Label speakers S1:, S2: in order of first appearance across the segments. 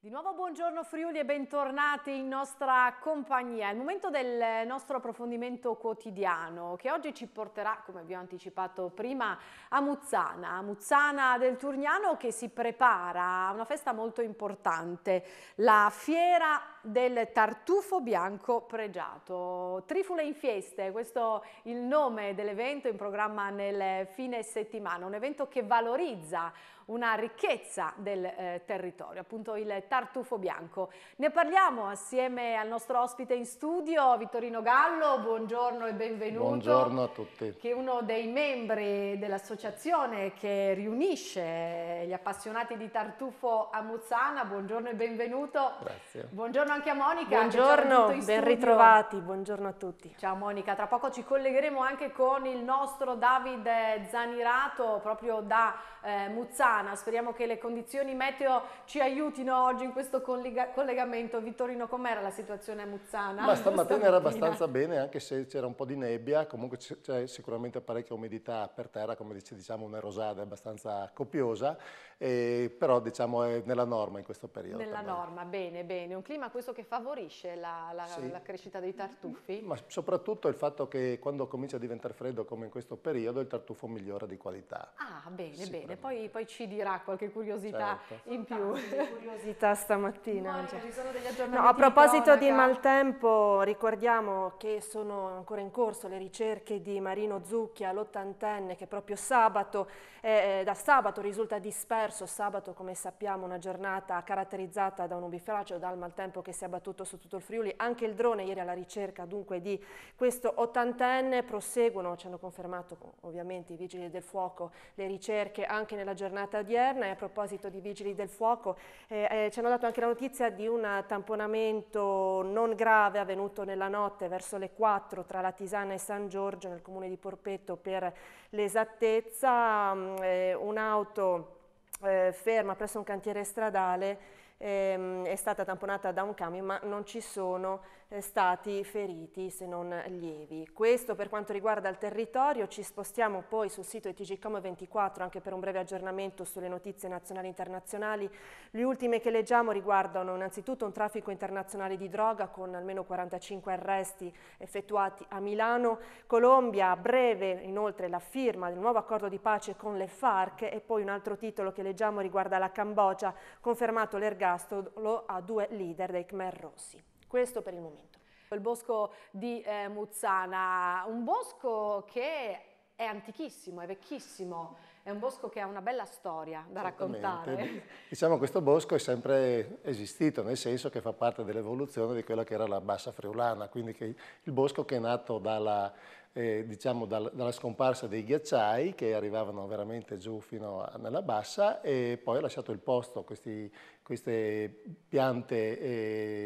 S1: Di nuovo buongiorno Friuli e bentornati in nostra compagnia. È il momento del nostro approfondimento quotidiano che oggi ci porterà, come vi ho anticipato prima, a Muzzana, a Muzzana del Turniano che si prepara a una festa molto importante, la Fiera del Tartufo Bianco Pregiato. Trifule in Fieste, questo è il nome dell'evento in programma nel fine settimana, un evento che valorizza una ricchezza del eh, territorio, appunto il tartufo bianco. Ne parliamo assieme al nostro ospite in studio, Vittorino Gallo, buongiorno e benvenuto. Buongiorno a tutti. Che è uno dei membri dell'associazione che riunisce gli appassionati di tartufo a Muzzana, buongiorno e benvenuto. Grazie. Buongiorno anche a Monica. Buongiorno, ben ritrovati, buongiorno a tutti. Ciao Monica, tra poco ci collegheremo anche con il nostro Davide Zanirato proprio da eh, Muzzana Bolzano. Speriamo che le condizioni meteo ci aiutino oggi in questo collegamento. Vittorino, com'era la situazione a Muzzana? Ma stamattina era abbastanza
S2: bene, anche se c'era un po' di nebbia, comunque c'è sicuramente parecchia umidità per terra, come dice, diciamo una rosada abbastanza copiosa eh, però diciamo è nella norma in questo periodo. Nella
S1: norma, bene, bene. Un clima questo che favorisce la, la, sì. la crescita dei
S2: tartufi? Ma soprattutto il fatto che quando comincia a diventare freddo come in questo periodo il tartufo migliora di qualità.
S3: Ah, bene, bene. Poi, poi, ci dirà qualche curiosità certo. in più. curiosità stamattina. Monica, cioè. ci sono degli aggiornamenti no, a proposito di, di maltempo, ricordiamo che sono ancora in corso le ricerche di Marino Zucchia, l'ottantenne, che proprio sabato, eh, eh, da sabato risulta disperso diverso, sabato come sappiamo una giornata caratterizzata da un ubifragio, dal maltempo che si è abbattuto su tutto il Friuli, anche il drone ieri alla ricerca dunque di questo ottantenne, proseguono, ci hanno confermato ovviamente i vigili del fuoco le ricerche anche nella giornata odierna e a proposito di vigili del fuoco eh, eh, ci hanno dato anche la notizia di un tamponamento non grave avvenuto nella notte verso le 4 tra la Tisana e San Giorgio nel comune di Porpetto per l'esattezza, mm, eh, un'auto eh, ferma presso un cantiere stradale ehm, è stata tamponata da un camion ma non ci sono eh, stati feriti se non lievi. Questo per quanto riguarda il territorio, ci spostiamo poi sul sito ITGCOM24 anche per un breve aggiornamento sulle notizie nazionali e internazionali. Le ultime che leggiamo riguardano innanzitutto un traffico internazionale di droga con almeno 45 arresti effettuati a Milano, Colombia, a breve inoltre la firma del nuovo accordo di pace con le FARC e poi un altro titolo che leggiamo riguarda la Cambogia, confermato l'ergastolo a due leader dei Khmer Rossi. Questo per il momento. Il bosco
S1: di eh, Muzzana, un bosco che è antichissimo, è vecchissimo, è un bosco che ha una bella storia da raccontare.
S2: Diciamo che questo bosco è sempre esistito, nel senso che fa parte dell'evoluzione di quella che era la Bassa Friulana, quindi il bosco che è nato dalla eh, diciamo dal, dalla scomparsa dei ghiacciai che arrivavano veramente giù fino a, nella bassa e poi ha lasciato il posto, questi, queste piante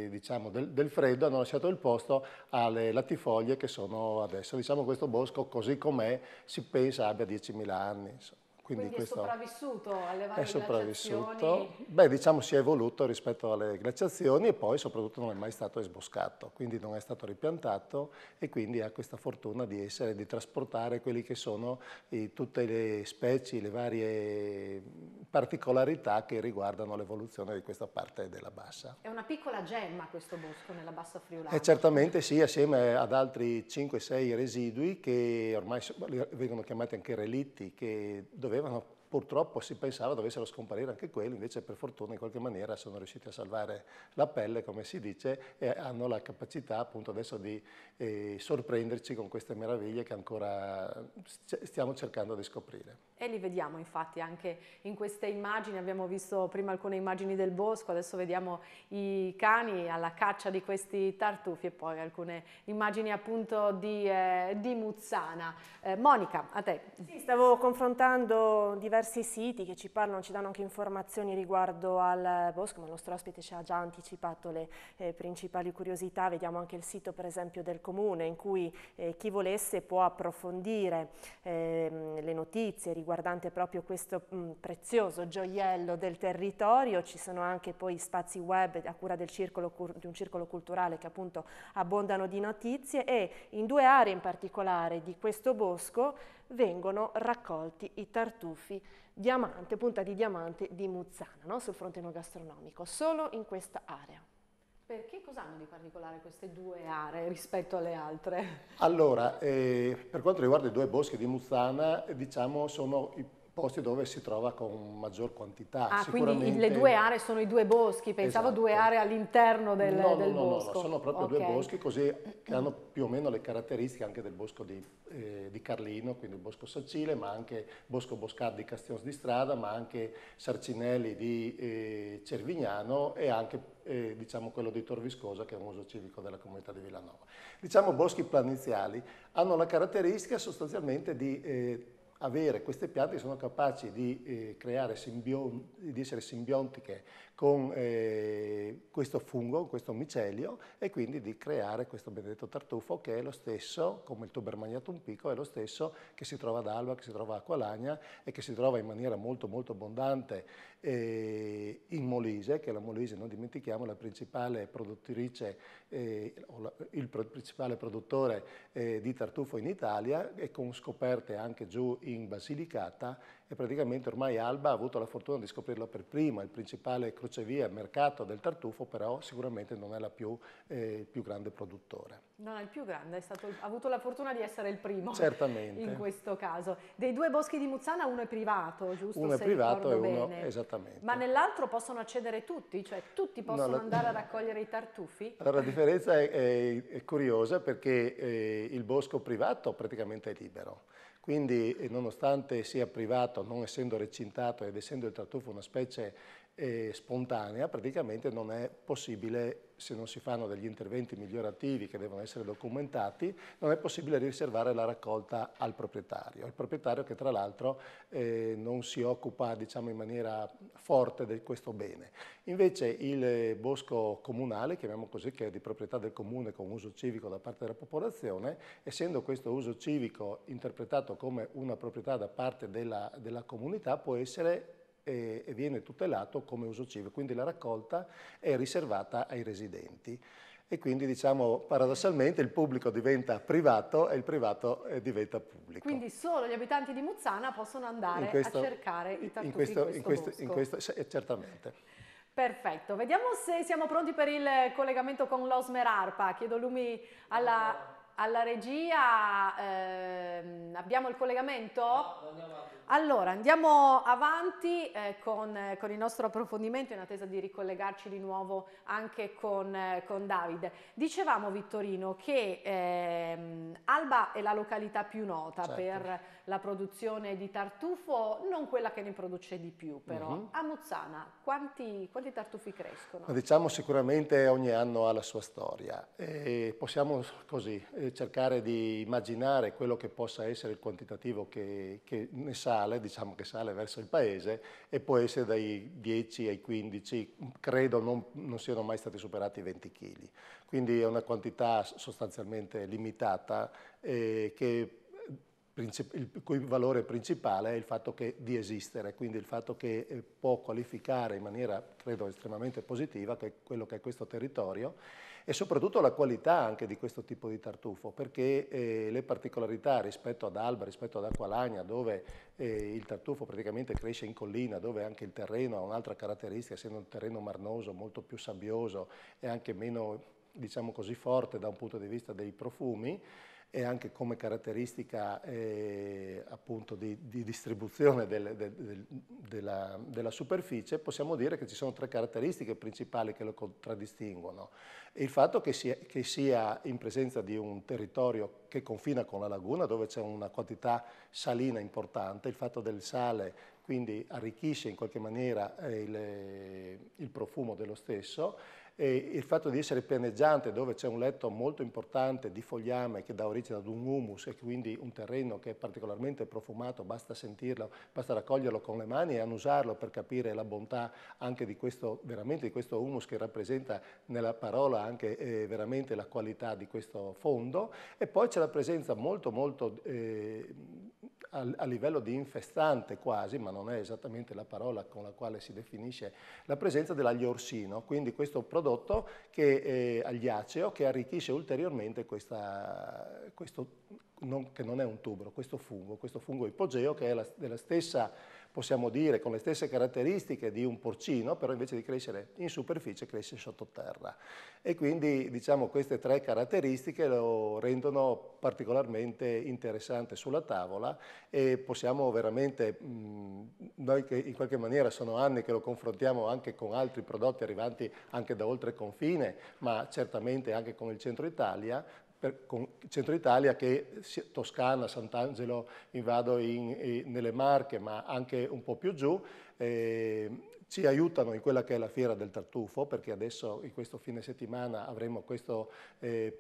S2: eh, diciamo del, del, freddo hanno lasciato il posto alle latifoglie che sono adesso. Diciamo questo bosco così com'è si pensa abbia 10.000 anni. Insomma. Quindi, Quindi è
S1: sopravvissuto alle varie è sopravvissuto.
S2: Beh, diciamo si è evoluto rispetto alle glaciazioni e poi soprattutto non è mai stato esboscato, quindi non è stato ripiantato e quindi ha questa fortuna di essere, di trasportare quelli che sono i, tutte le specie, le varie particolarità che riguardano l'evoluzione di questa parte della bassa. È
S1: una piccola gemma questo bosco nella bassa friulana. E certamente
S2: sì, assieme ad altri 5-6 residui che ormai vengono chiamati anche relitti, che dovevano avevano purtroppo si pensava dovessero scomparire anche quelli, invece per fortuna in qualche maniera sono riusciti a salvare la pelle, come si dice, e hanno la capacità appunto adesso di eh, sorprenderci con queste meraviglie che ancora stiamo cercando di scoprire
S1: e li vediamo infatti anche in queste immagini, abbiamo visto prima alcune immagini del bosco, adesso vediamo i cani alla caccia di questi tartufi e poi alcune
S3: immagini appunto di, eh, di Muzzana. Eh, Monica, a te. Sì, stavo confrontando diversi siti che ci parlano, ci danno anche informazioni riguardo al bosco, ma il nostro ospite ci ha già anticipato le eh, principali curiosità, vediamo anche il sito per esempio del comune in cui eh, chi volesse può approfondire ehm, le notizie riguardo riguardante proprio questo mh, mm, prezioso gioiello del territorio, ci sono anche poi spazi web a cura circolo, di un circolo culturale che appunto abbondano di notizie e in due aree in particolare di questo bosco vengono raccolti i tartufi diamante, punta di diamante di Muzzana no? sul fronte gastronomico, solo in questa area.
S1: Perché cosa hanno di particolare queste due
S3: aree rispetto
S1: alle altre?
S2: Allora, eh, per quanto riguarda i due boschi di Muzzana, eh, diciamo sono i posti dove si trova con maggior quantità. Ah, quindi le due
S1: aree sono i due boschi, pensavo esatto. due aree all'interno del, no, no, del no, bosco. No, no, sono proprio okay. due boschi
S2: così che hanno più o meno le caratteristiche anche del bosco di, eh, di Carlino, quindi il bosco Sacile, ma anche bosco Boscar di Castions di Strada, ma anche Sarcinelli di eh, Cervignano e anche e diciamo quello di Tor Viscosa che è un uso civico della comunità di Villanova. Diciamo boschi planiziali hanno la caratteristica sostanzialmente di eh, avere queste piante che sono capaci di, eh, creare simbion- di essere simbiontiche con eh, questo fungo, questo micelio e quindi di creare questo benedetto tartufo che è lo stesso, come il tubermagnatum pico, è lo stesso che si trova ad Alba, che si trova a Qualagna e che si trova in maniera molto molto abbondante eh, in Molise, che la Molise, non dimentichiamo, è la principale produttrice, eh, la, il pro- principale produttore eh, di tartufo in Italia e con scoperte anche giù in in Basilicata e praticamente ormai Alba ha avuto la fortuna di scoprirlo per prima, il principale crocevia mercato del tartufo però sicuramente non è la più, eh, il più grande produttore.
S4: Non
S1: è il più grande, stato, ha avuto la fortuna di essere il primo Certamente. in questo caso. Dei due boschi di Muzzana uno è privato, giusto? Uno è privato e uno bene.
S2: esattamente. Ma
S1: nell'altro possono accedere tutti, cioè tutti possono no, la... andare a raccogliere i tartufi? Allora la
S2: differenza è, è, è curiosa perché eh, il bosco privato praticamente è libero. Quindi eh, nonostante sia privato, non essendo recintato ed essendo il tartufo una specie eh, spontanea, praticamente non è possibile se non si fanno degli interventi migliorativi che devono essere documentati, non è possibile riservare la raccolta al proprietario. Il proprietario che tra l'altro eh, non si occupa diciamo, in maniera forte di questo bene. Invece il eh, bosco comunale, chiamiamo così, che è di proprietà del comune con uso civico da parte della popolazione, essendo questo uso civico interpretato come una proprietà da parte della, della comunità, può essere e, viene tutelato come uso civile, quindi la raccolta è riservata ai residenti e quindi diciamo paradossalmente il pubblico diventa privato e il privato eh, diventa pubblico.
S1: Quindi solo gli abitanti di Muzzana possono andare questo, a cercare i tartufi in questo, in questo, in questo
S2: in certamente.
S1: Perfetto, vediamo se siamo pronti per il collegamento con l'Osmer Arpa. Chiedo lumi alla, alla regia, eh, abbiamo il collegamento? No, allora, andiamo avanti eh, con, eh, con, il nostro approfondimento in attesa di ricollegarci di nuovo anche con, eh, con David. Dicevamo, Vittorino, che ehm, Alba è la località più nota certo. per la produzione di tartufo, non quella che ne produce di più però. Mm -hmm. A Muzzana quanti, quanti, tartufi
S2: crescono? Diciamo sicuramente ogni anno ha la sua storia e possiamo così eh, cercare di immaginare quello che possa essere il quantitativo che, che ne sa sale, diciamo che sale verso il paese e può essere dai 10 ai 15, credo non, non siano mai stati superati i 20 kg. Quindi è una quantità sostanzialmente limitata eh, che il cui valore principale è il fatto che, di esistere, quindi il fatto che eh, può qualificare in maniera, credo, estremamente positiva quello che è questo territorio e soprattutto la qualità anche di questo tipo di tartufo, perché eh, le particolarità rispetto ad Alba, rispetto ad Acqualagna, dove eh, il tartufo praticamente cresce in collina, dove anche il terreno ha un'altra caratteristica, essendo un terreno marnoso, molto più sabbioso e anche meno, diciamo così, forte da un punto di vista dei profumi, e anche come caratteristica eh, appunto di, di distribuzione del, del, del, della, della, superficie, possiamo dire che ci sono tre caratteristiche principali che lo contraddistinguono. Il fatto che sia, che sia in presenza di un territorio che confina con la laguna, dove c'è una quantità salina importante, il fatto del sale quindi arricchisce in qualche maniera eh, il, il profumo dello stesso, e il fatto di essere pianeggiante dove c'è un letto molto importante di fogliame che dà origine ad un humus e quindi un terreno che è particolarmente profumato, basta sentirlo, basta raccoglierlo con le mani e annusarlo per capire la bontà anche di questo, veramente di questo humus che rappresenta nella parola anche eh, veramente la qualità di questo fondo e poi c'è la presenza molto molto eh, a, livello di infestante quasi, ma non è esattamente la parola con la quale si definisce la presenza dell'agliorsino, quindi questo prodotto che è eh, agliaceo che arricchisce ulteriormente questa, questo, non, che non è un tubero, questo fungo, questo fungo ipogeo che è la, della stessa possiamo dire, con le stesse caratteristiche di un porcino, però invece di crescere in superficie cresce sottoterra. E quindi diciamo queste tre caratteristiche lo rendono particolarmente interessante sulla tavola e possiamo veramente, mh, noi che in qualche maniera sono anni che lo confrontiamo anche con altri prodotti arrivanti anche da oltre confine, ma certamente anche con il centro Italia, per, con Centro Italia che Toscana, Sant'Angelo, invado in, in, nelle Marche, ma anche un po' più giù, eh, ci aiutano in quella che è la fiera del tartufo, perché adesso in questo fine settimana avremo questo, eh,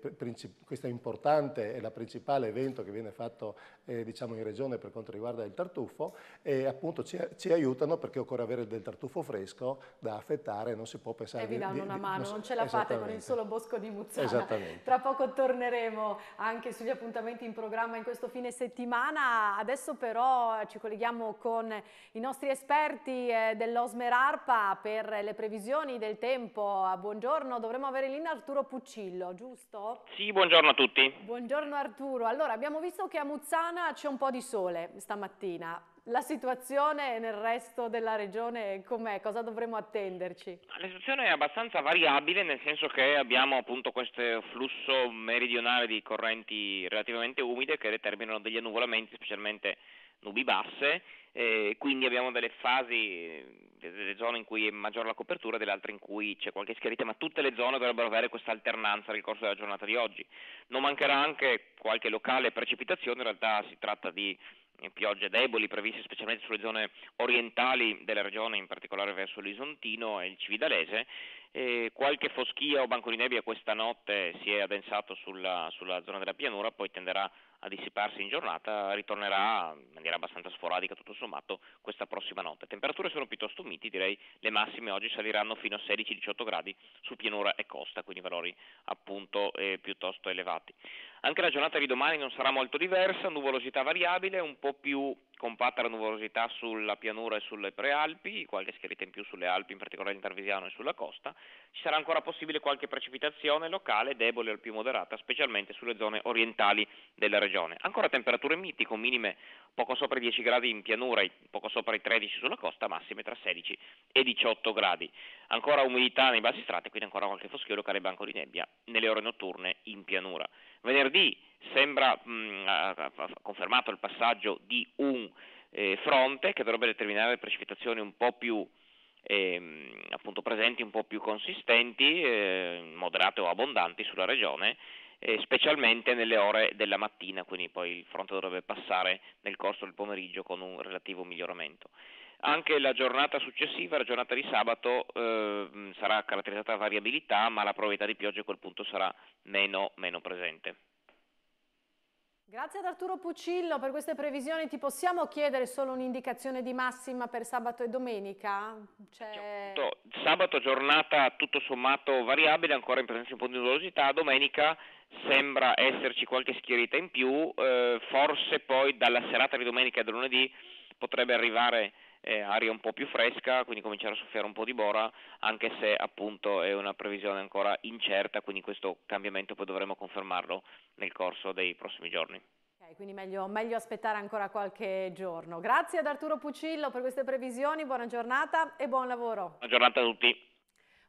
S2: questa importante e la principale evento che viene fatto eh, diciamo in regione per quanto riguarda il tartufo e appunto ci, ci, aiutano perché occorre avere del tartufo fresco da affettare, non si può pensare... E vi danno di, una di, mano, non, non ce la fate con il solo
S1: bosco di Muzzana. Esattamente. Tra poco torneremo anche sugli appuntamenti in programma in questo fine settimana, adesso però ci colleghiamo con i nostri esperti eh, dell'Osmer Arpa per le previsioni del tempo. Ah, buongiorno, dovremmo avere lì Arturo Puccillo, giusto?
S5: Sì, buongiorno a tutti.
S1: Buongiorno Arturo. Allora, abbiamo visto che a Muzzano Toscana c'è un po' di sole stamattina. La situazione nel resto della regione com'è? Cosa dovremmo attenderci?
S5: La situazione è abbastanza variabile nel senso che abbiamo appunto questo flusso meridionale di correnti relativamente umide che determinano degli annuvolamenti, specialmente nubi basse, eh, quindi abbiamo delle fasi delle zone in cui è maggiore la copertura e delle altre in cui c'è qualche schiarita, ma tutte le zone dovrebbero avere questa alternanza nel corso della giornata di oggi. Non mancherà anche qualche locale precipitazione, in realtà si tratta di eh, piogge deboli previste specialmente sulle zone orientali della regione, in particolare verso l'Isontino e il Cividalese. E qualche foschia o banco di nebbia questa notte si è addensato sulla, sulla zona della pianura, poi tenderà a dissiparsi in giornata, ritornerà in maniera abbastanza sporadica tutto sommato questa prossima notte. Temperature sono piuttosto miti, direi le massime oggi saliranno fino a 16-18 gradi su pianura e costa, quindi valori appunto eh, piuttosto elevati. Anche la giornata di domani non sarà molto diversa, nuvolosità variabile, un po' più compatta la nuvolosità sulla pianura e sulle prealpi, qualche scherita in più sulle Alpi, in particolare in Tarvisiano e sulla costa. Ci sarà ancora possibile qualche precipitazione locale, debole o più moderata, specialmente sulle zone orientali della regione. Ancora temperature miti con minime poco sopra i 10 gradi in pianura, e poco sopra i 13 sulla costa, massime tra 16 e 18 gradi. Ancora umidità nei bassi strati, quindi ancora qualche foschio locale e banco di nebbia nelle ore notturne in pianura. Venerdì sembra mh, mm, confermato il passaggio di un eh, fronte che dovrebbe determinare precipitazioni un po' più ehm, presenti, un po' più consistenti, eh, moderate o abbondanti sulla regione, eh, specialmente nelle ore della mattina, quindi poi il fronte dovrebbe passare nel corso del pomeriggio con un relativo miglioramento. Anche la giornata successiva, la giornata di sabato, eh, sarà caratterizzata da variabilità, ma la probabilità di pioggia a quel punto sarà meno, meno presente.
S1: Grazie ad Arturo Puccillo per queste previsioni. Ti possiamo chiedere solo un'indicazione di massima per sabato e domenica? Cioè...
S5: Sabato giornata tutto sommato variabile, ancora in presenza di un po' di nuvolosità. Domenica sembra esserci qualche schierita in più, eh, forse poi dalla serata di domenica e da lunedì potrebbe arrivare eh, aria un po' più fresca, quindi cominciare a soffiare un po' di bora, anche se appunto è una previsione ancora incerta, quindi questo cambiamento poi dovremo confermarlo nel corso dei prossimi giorni.
S1: Okay, quindi meglio, meglio aspettare ancora qualche giorno. Grazie ad Arturo Pucillo per queste previsioni, buona giornata e buon lavoro.
S5: Buona giornata a tutti.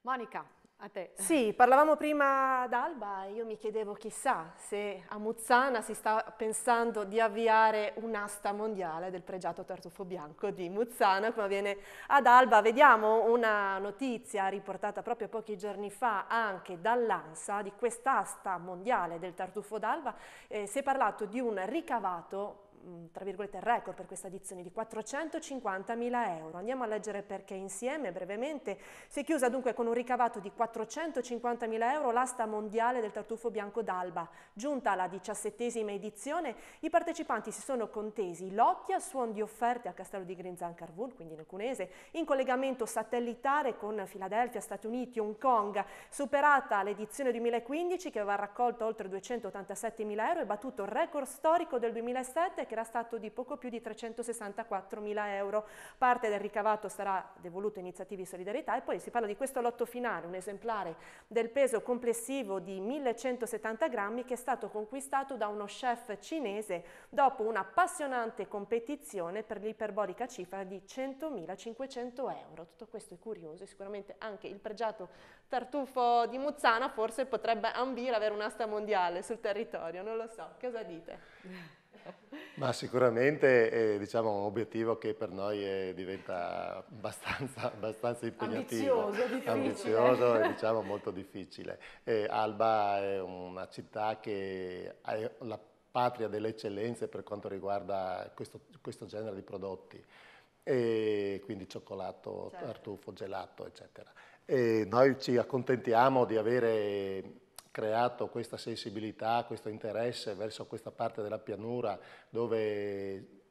S1: Monica. A te.
S3: Sì, parlavamo prima d'Alba e io mi chiedevo chissà se a Muzzana si sta pensando di avviare un'asta mondiale del pregiato tartufo bianco di Muzzana, come avviene ad Alba. Vediamo una notizia riportata proprio pochi giorni fa anche dall'ANSA di quest'asta mondiale del tartufo d'Alba. Eh, si è parlato di un ricavato Mm, tra virgolette record per questa edizione di 450.000 euro. Andiamo a leggere perché insieme brevemente. Si è chiusa dunque con un ricavato di 450.000 euro l'asta mondiale del tartufo bianco d'alba. Giunta alla diciassettesima edizione i partecipanti si sono contesi lotti a suon di offerte a Castello di Grinzan Carvul, quindi nel Cunese, in collegamento satellitare con Filadelfia, Stati Uniti, Hong Kong, superata l'edizione 2015 che aveva raccolto oltre 287.000 euro e battuto il record storico del 2007 che che era stato di poco più di 364 mila euro. Parte del ricavato sarà devoluto a iniziative di solidarietà e poi si parla di questo lotto finale, un esemplare del peso complessivo di 1170 grammi che è stato conquistato da uno chef cinese dopo una appassionante competizione per l'iperbolica cifra di 100.500 euro. Tutto questo è curioso e sicuramente anche il pregiato tartufo di Muzzana forse potrebbe ambire avere un'asta mondiale sul territorio, non lo so, cosa dite?
S2: Ma sicuramente è diciamo, un obiettivo che per noi è, diventa abbastanza, abbastanza impegnativo, ambizioso, ambizioso e diciamo, molto difficile. E Alba è una città che è la patria delle eccellenze per quanto riguarda questo, questo genere di prodotti, e quindi cioccolato, certo. tartufo, gelato, eccetera. E noi ci accontentiamo di avere creato questa sensibilità, questo interesse verso questa parte della pianura dove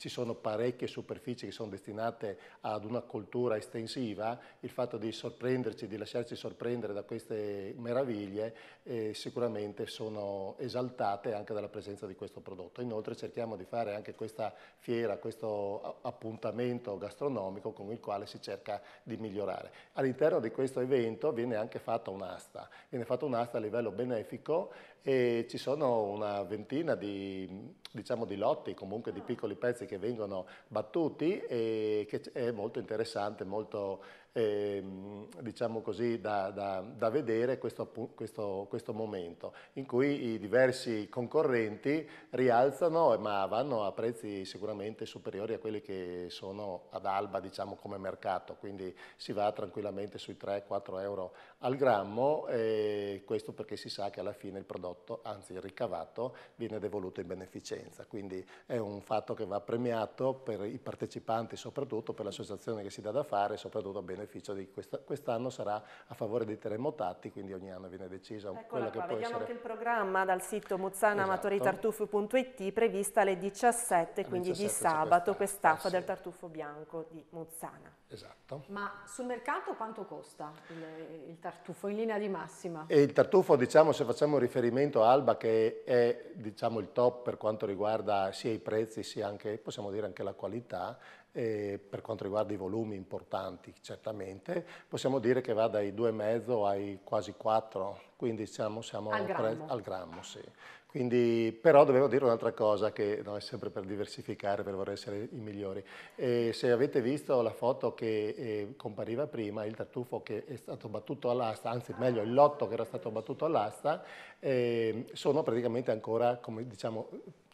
S2: ci sono parecchie superfici che sono destinate ad una coltura estensiva, il fatto di sorprenderci, di lasciarci sorprendere da queste meraviglie eh, sicuramente sono esaltate anche dalla presenza di questo prodotto. Inoltre cerchiamo di fare anche questa fiera, questo appuntamento gastronomico con il quale si cerca di migliorare. All'interno di questo evento viene anche fatta un'asta, viene fatta un'asta a livello benefico e ci sono una ventina di, diciamo, di lotti, comunque di piccoli pezzi che vengono battuti e che è molto interessante, molto ehm, diciamo così, da, da, da vedere questo, questo, questo, momento in cui i diversi concorrenti rialzano ma vanno a prezzi sicuramente superiori a quelli che sono ad alba diciamo, come mercato, quindi si va tranquillamente sui 3-4 euro al grammo, e questo perché si sa che alla fine il prodotto, anzi il ricavato, viene devoluto in beneficenza, quindi è un fatto che va premiato per i partecipanti soprattutto, per l'associazione che si dà da fare, soprattutto a beneficenza beneficio di quest'anno sarà a favore dei terremotati, quindi ogni anno viene decisa Eccola quello qua, che può vediamo essere... anche il
S3: programma dal sito muzzanamatoritartufo.it esatto. prevista alle 17, quindi 17, di sabato, quest'affa eh, sì. del tartufo bianco di Muzzana. Esatto. Ma sul mercato quanto costa
S1: il, il tartufo in linea di massima? E il
S2: tartufo, diciamo, se facciamo riferimento a Alba, che è diciamo, il top per quanto riguarda sia i prezzi sia anche, possiamo dire, anche la qualità, eh, per quanto riguarda i volumi importanti certamente, possiamo dire che va dai 2,5 ai quasi 4, quindi siamo, siamo al grammo. al grammo sì. Quindi, però dovevo dire un'altra cosa che no, è sempre per diversificare, per voler essere i migliori. E se avete visto la foto che eh, compariva prima, il tartufo che è stato battuto all'asta, anzi meglio il lotto che era stato battuto all'asta, eh, sono praticamente ancora, come, diciamo,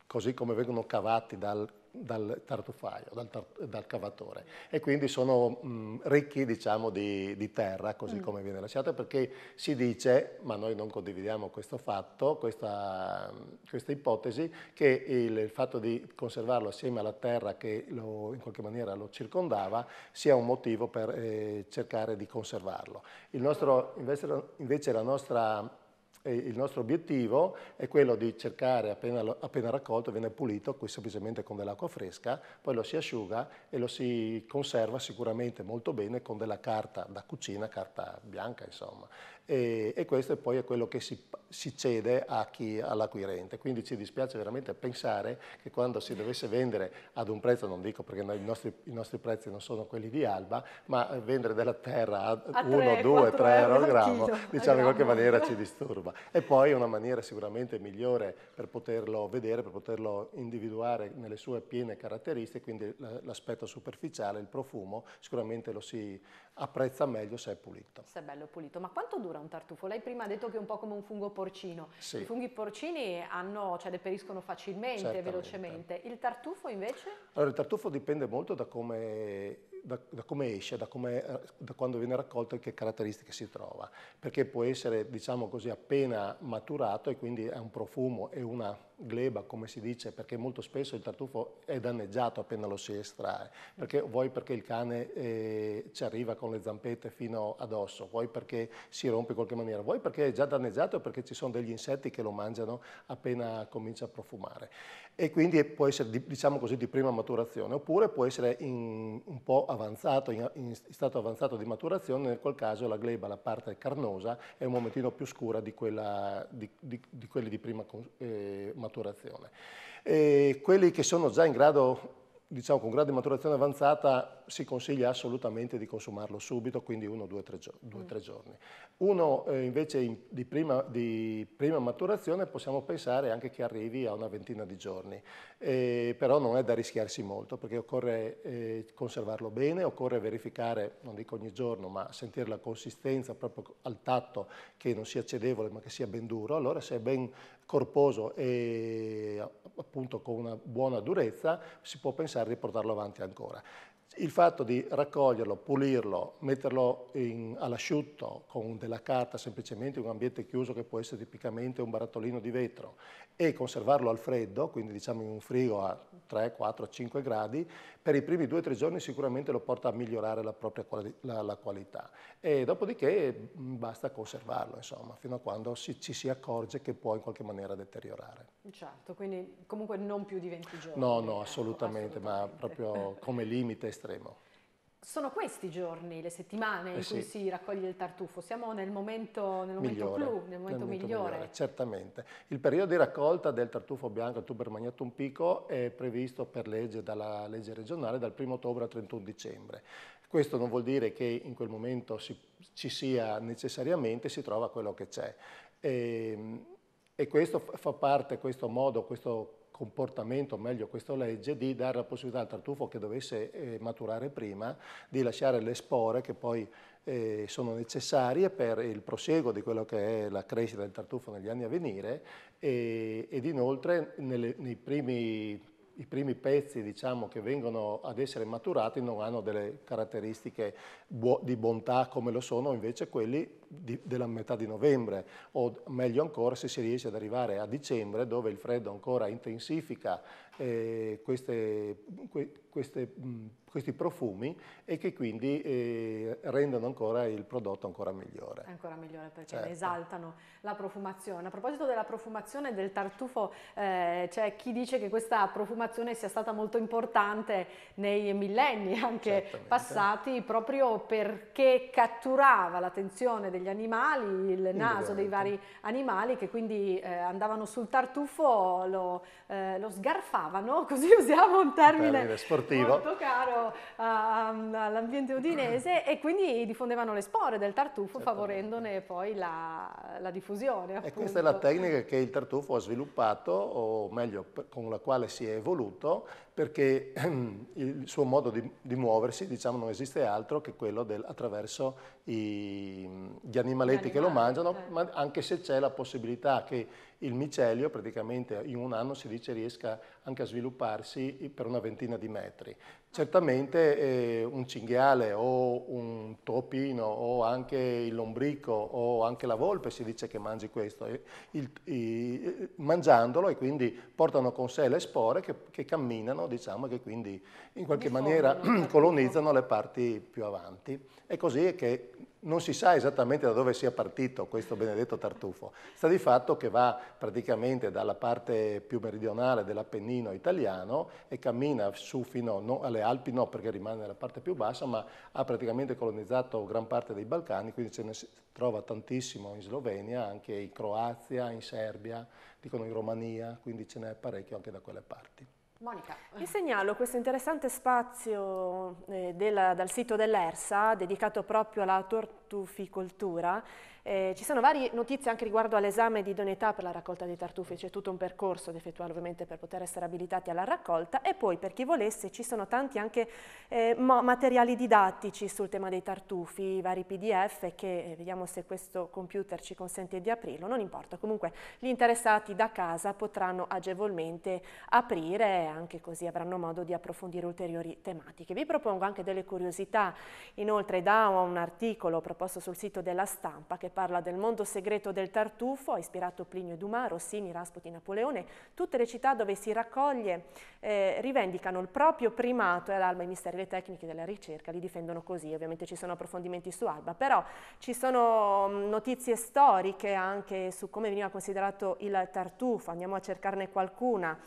S2: così come vengono cavati dal dal tartufaio, dal, tart dal, cavatore e quindi sono mh, ricchi diciamo, di, di, terra così mm. come viene lasciata perché si dice, ma noi non condividiamo questo fatto, questa, questa ipotesi, che il, il, fatto di conservarlo assieme alla terra che lo, in qualche maniera lo circondava sia un motivo per eh, cercare di conservarlo. Il Nostro, invece, invece la nostra il nostro obiettivo è quello di cercare, appena, appena raccolto, viene pulito, qui semplicemente con dell'acqua fresca, poi lo si asciuga e lo si conserva sicuramente molto bene con della carta da cucina, carta bianca insomma e, e questo poi è quello che si, si cede all'acquirente. Quindi ci dispiace veramente pensare che quando si dovesse vendere ad un prezzo, non dico perché noi, i, nostri, i, nostri, prezzi non sono quelli di Alba, ma vendere della terra a, 1, 2, 3 euro al grammo, diciamo in qualche maniera ci disturba. E poi una maniera sicuramente migliore per poterlo vedere, per poterlo individuare nelle sue piene caratteristiche, quindi l'aspetto superficiale, il profumo, sicuramente lo si, apprezza meglio se è pulito.
S1: Se è bello pulito. Ma quanto dura un tartufo? Lei prima ha detto che è un po' come un fungo porcino. Sì. I funghi porcini hanno, cioè, deperiscono facilmente, Certamente. velocemente. Il tartufo invece?
S2: Allora, il tartufo dipende molto da come, da, da come esce, da, come, da, quando viene raccolto e che caratteristiche si trova. Perché può essere, diciamo così, appena maturato e quindi ha un profumo e una gleba, come si dice, perché molto spesso il tartufo è danneggiato appena lo si estrae, perché vuoi perché il cane eh, ci arriva con le zampette fino addosso, vuoi perché si rompe in qualche maniera, vuoi perché è già danneggiato perché ci sono degli insetti che lo mangiano appena comincia a profumare. E quindi può essere, diciamo così, di prima maturazione, oppure può essere in, un po' avanzato, in, in stato avanzato di maturazione, nel qual caso la gleba, la parte carnosa, è un momentino più scura di, quella, di, di, di quelle di prima eh, maturazione maturazione. E quelli che sono già in grado diciamo, con grado di maturazione avanzata si consiglia assolutamente di consumarlo subito, quindi uno due tre, due, tre mm. giorni. Uno eh, invece in, di, prima, di, prima, maturazione possiamo pensare anche che arrivi a una ventina di giorni, eh, però non è da rischiarsi molto perché occorre eh, conservarlo bene, occorre verificare, non dico ogni giorno, ma sentire la consistenza proprio al tatto che non sia cedevole ma che sia ben duro, allora se è ben corposo e appunto con una buona durezza si può pensare di portarlo avanti ancora. Il fatto di raccoglierlo, pulirlo, metterlo all'asciutto con della carta semplicemente in un ambiente chiuso che può essere tipicamente un barattolino di vetro e conservarlo al freddo, quindi diciamo in un frigo a 3, 4, 5 gradi, per i primi due o tre giorni sicuramente lo porta a migliorare la propria quali la, la qualità e dopodiché mm, basta conservarlo, insomma, fino a quando si, ci si accorge che può in qualche maniera deteriorare.
S1: Certo, quindi comunque non più di 20 giorni. No,
S2: no, assolutamente, ecco, assolutamente. ma proprio come limite estremo
S1: sono questi i giorni, le settimane eh in eh sì. cui si raccoglie il tartufo, siamo nel momento, nel momento clou, nel momento, nel migliore. migliore.
S2: Certamente. Il periodo di raccolta del tartufo bianco, il tuber magnatum pico, è previsto per legge dalla legge regionale dal 1 ottobre al 31 dicembre. Questo non vuol dire che in quel momento si, ci sia necessariamente, si trova quello che c'è. E, ehm, e questo fa parte, questo modo, questo comportamento, meglio questa legge, di dare la possibilità al tartufo che dovesse eh, maturare prima di lasciare le spore che poi eh, sono necessarie per il proseguo di quello che è la crescita del tartufo negli anni a venire e, ed inoltre nelle, nei primi i primi pezzi diciamo, che vengono ad essere maturati non hanno delle caratteristiche di bontà come lo sono invece quelli di, della metà di novembre o meglio ancora se si riesce ad arrivare a dicembre dove il freddo ancora intensifica eh, queste, que, queste, mh, questi profumi e che quindi eh, rendono ancora il prodotto ancora migliore.
S1: Ancora migliore perché certo. esaltano la profumazione. A proposito della profumazione del tartufo eh, c'è chi dice che questa profumazione sia stata molto importante nei millenni anche Certamente. passati proprio perché catturava l'attenzione degli animali, il naso dei vari animali che quindi eh, andavano sul tartufo, lo, eh, lo, sgarfavano, così usiamo un termine, termine sportivo. molto caro all'ambiente udinese e quindi diffondevano le spore del tartufo favorendone poi la, la diffusione. Appunto. E questa è la tecnica
S2: che il tartufo ha sviluppato, o meglio con la quale si è evoluto perché il suo modo di, di muoversi diciamo, non esiste altro che quello del, attraverso i, gli animaletti che lo mangiano, eh. ma anche se c'è la possibilità che il micelio praticamente in un anno si dice riesca anche a svilupparsi per una ventina di metri. Certamente eh, un cinghiale o un topino o anche il lombrico o anche la volpe si dice che mangi questo, il, il, mangiandolo e quindi portano con sé le spore che, che camminano diciamo che quindi in qualche maniera colonizzano le parti più avanti. E così è che non si sa esattamente da dove sia partito questo benedetto tartufo, sta di fatto che va praticamente dalla parte più meridionale dell'Appennino italiano e cammina su fino alle le Alpi no perché rimane nella parte più bassa, ma ha praticamente colonizzato gran parte dei Balcani, quindi ce ne si trova tantissimo in Slovenia, anche in Croazia, in Serbia, dicono in Romania, quindi ce n'è parecchio anche da quelle parti.
S3: Monica. Vi segnalo questo interessante spazio eh, della, dal sito dell'ERSA dedicato proprio alla tortuficoltura eh, ci sono varie notizie anche riguardo all'esame di idoneità per la raccolta dei tartufi, c'è tutto un percorso da effettuare ovviamente per poter essere abilitati alla raccolta e poi per chi volesse ci sono tanti anche eh, materiali didattici sul tema dei tartufi, vari pdf che eh, vediamo se questo computer ci consente di aprirlo, non importa, comunque gli interessati da casa potranno agevolmente aprire e anche così avranno modo di approfondire ulteriori tematiche. Vi propongo anche delle curiosità, inoltre da un articolo proposto sul sito della stampa che parla del mondo segreto del tartufo, ha ispirato Plinio Dumas, Rossini, Rasputi, Napoleone, tutte le città dove si raccoglie eh, rivendicano il proprio primato e all'alba i misteri e le tecniche della ricerca, li difendono così, ovviamente ci sono approfondimenti su Alba, però ci sono mm, notizie storiche anche su come veniva considerato il tartufo, andiamo a cercarne qualcuna.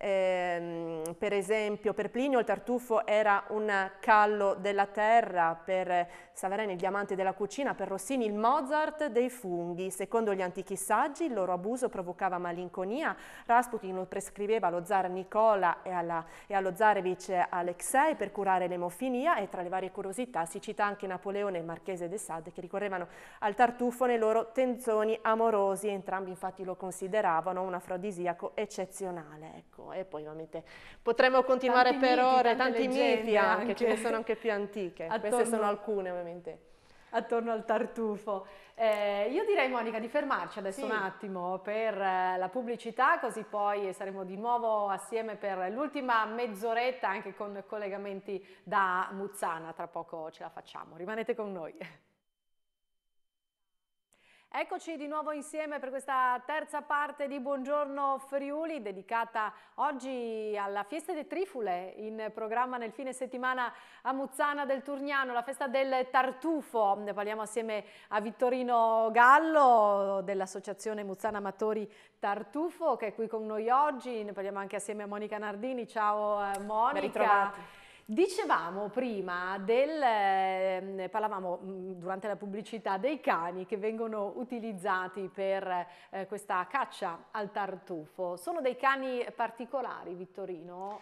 S3: Eh, per esempio per Plinio il tartufo era un callo della terra, per Savareni il diamante della cucina, per Rossini il Mozart dei funghi. Secondo gli antichi saggi il loro abuso provocava malinconia, Rasputin lo prescriveva allo zar Nicola e, alla, e allo zarevich Alexei per curare l'emofinia e tra le varie curiosità si cita anche Napoleone e il marchese de Sade che ricorrevano al tartufo nei loro tenzoni amorosi, entrambi infatti lo consideravano un afrodisiaco eccezionale. Ecco e poi ovviamente potremmo continuare tanti per miti, ore, tanti miti anche, anche, ce ne sono anche più antiche, Attorno... queste sono alcune ovviamente attorno al tartufo.
S1: Eh, io direi Monica di fermarci adesso sì. un attimo per eh, la pubblicità così poi saremo di nuovo assieme per l'ultima mezz'oretta anche con collegamenti da Muzzana, tra poco ce la facciamo, rimanete con noi. Eccoci di nuovo insieme per questa terza parte di Buongiorno Friuli dedicata oggi alla festa di trifule in programma nel fine settimana a Muzzana del Turniano, la festa del tartufo. Ne parliamo assieme a Vittorino Gallo dell'associazione Muzzana Amatori Tartufo che è qui con noi oggi, ne parliamo anche assieme a Monica Nardini. Ciao eh, Monica. Ben ritrovati. Dicevamo prima del, ehm, parlavamo mm, durante la pubblicità dei cani che vengono utilizzati per eh, questa caccia al tartufo. Sono dei cani particolari, Vittorino?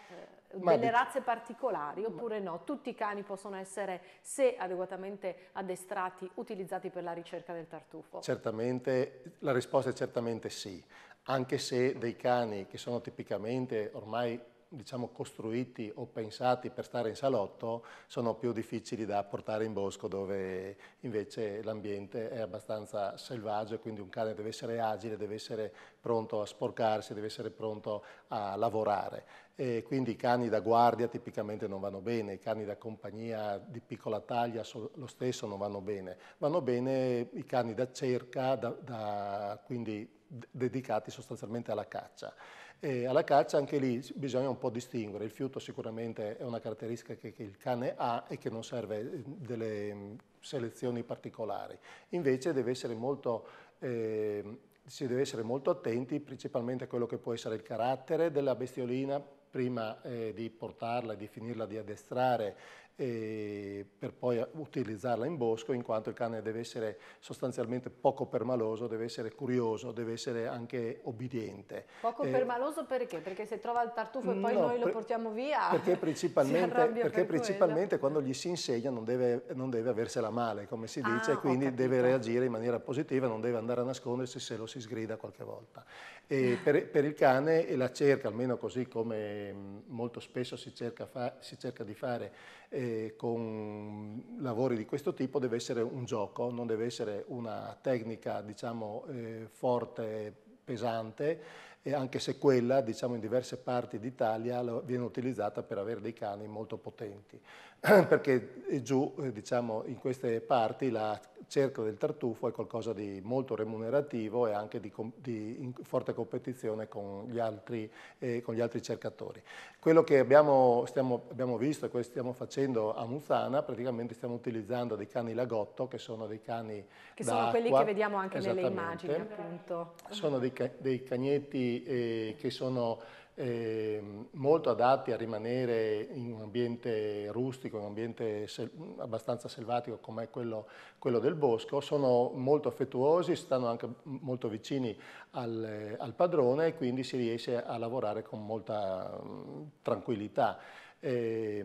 S1: Eh, delle dic- razze particolari oppure no? Tutti i cani possono essere, se adeguatamente addestrati, utilizzati per la ricerca del tartufo?
S2: Certamente, la risposta è certamente sì, anche se dei cani che sono tipicamente ormai diciamo, costruiti o pensati per stare in salotto sono più difficili da portare in bosco dove invece l'ambiente è abbastanza selvaggio e quindi un cane deve essere agile, deve essere pronto a sporcarsi, deve essere pronto a lavorare. E quindi i cani da guardia tipicamente non vanno bene, i cani da compagnia di piccola taglia lo stesso non vanno bene, vanno bene i cani da cerca, da, da, quindi dedicati sostanzialmente alla caccia. E alla caccia anche lì bisogna un po' distinguere, il fiuto sicuramente è una caratteristica che, che il cane ha e che non serve ehm, delle mm, selezioni particolari, invece deve essere molto eh, si deve essere molto attenti principalmente a quello che può essere il carattere della bestiolina prima eh, di portarla, di finirla di addestrare per poi utilizzarla in bosco, in quanto il cane deve essere sostanzialmente poco permaloso, deve essere curioso, deve essere anche obbediente. Poco eh,
S1: permaloso perché? Perché se trova il tartufo no, e poi noi lo portiamo via? Perché principalmente, perché per principalmente
S2: quando gli si insegna non deve, non deve aversela male, come si dice, ah, quindi deve reagire in maniera positiva, non deve andare a nascondersi se lo si sgrida qualche volta. Per, per, il cane la cerca, almeno così come mm, molto spesso si cerca, fa, si cerca di fare, eh, con lavori di questo tipo deve essere un gioco, non deve essere una tecnica diciamo, eh, forte, pesante, e anche se quella diciamo, in diverse parti d'Italia viene utilizzata per avere dei cani molto potenti. perché eh, giù, eh, diciamo, in queste parti la cerca del tartufo è qualcosa di molto remunerativo e anche di, di forte competizione con gli, altri, eh, con gli altri, cercatori. Quello che abbiamo, stiamo, abbiamo visto e quello che stiamo facendo a Muzana, praticamente stiamo utilizzando dei cani lagotto, che sono dei cani Che sono quelli che vediamo anche nelle immagini,
S1: appunto.
S2: Sono dei, dei cagnetti eh, che sono eh, molto adatti a rimanere in un ambiente rustico, in un ambiente sel abbastanza selvatico come quello, quello, del bosco, sono molto affettuosi, stanno anche molto vicini al, al padrone e quindi si riesce a lavorare con molta mh, tranquillità. Eh,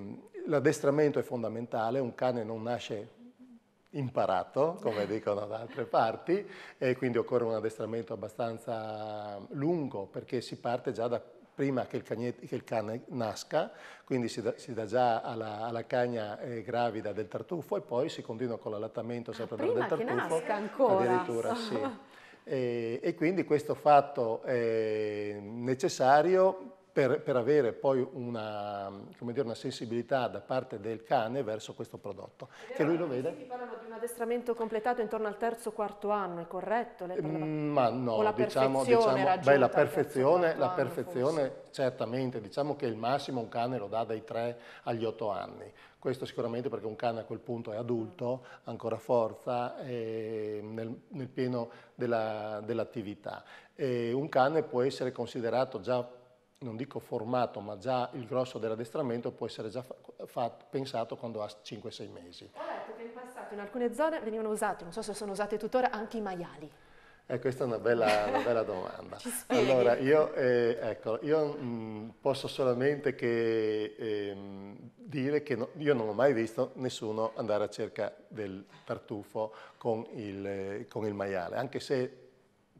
S2: l'addestramento è fondamentale, un cane non nasce imparato, come dicono da altre parti, e quindi occorre un addestramento abbastanza lungo perché si parte già da prima che il, cagnetto, che il cane nasca, quindi si dà, si dà già alla, alla cagna eh, gravida del tartufo e poi si continua con l'allattamento ah, sempre ah, del tartufo. Prima che nasca ancora? Addirittura, sì. E, e, quindi questo fatto è necessario per, per avere poi una, dire, una, sensibilità da parte del cane verso questo prodotto. Vero, che lui lo vede. Si
S3: parlano di un addestramento completato intorno al terzo o quarto anno, è corretto? Lei parlava...
S2: Mm, ma no, o la diciamo, diciamo beh, la perfezione, la perfezione certamente, diciamo che il massimo un cane lo dà dai 3 agli 8 anni. Questo sicuramente perché un cane a quel punto è adulto, ancora forza, nel, nel pieno dell'attività. Dell un cane può essere considerato già non dico formato, ma già il grosso dell'addestramento può essere già fatto, pensato quando ha 5-6 mesi. Ho
S3: letto che in passato in alcune zone venivano usati, non so se sono usati tuttora, anche i maiali.
S2: Eh, questa è una bella, una bella domanda. allora, io, eh, ecco, io mh, mm, posso solamente che, eh, dire che no, io non ho mai visto nessuno andare a cerca del tartufo con il, con il maiale, anche se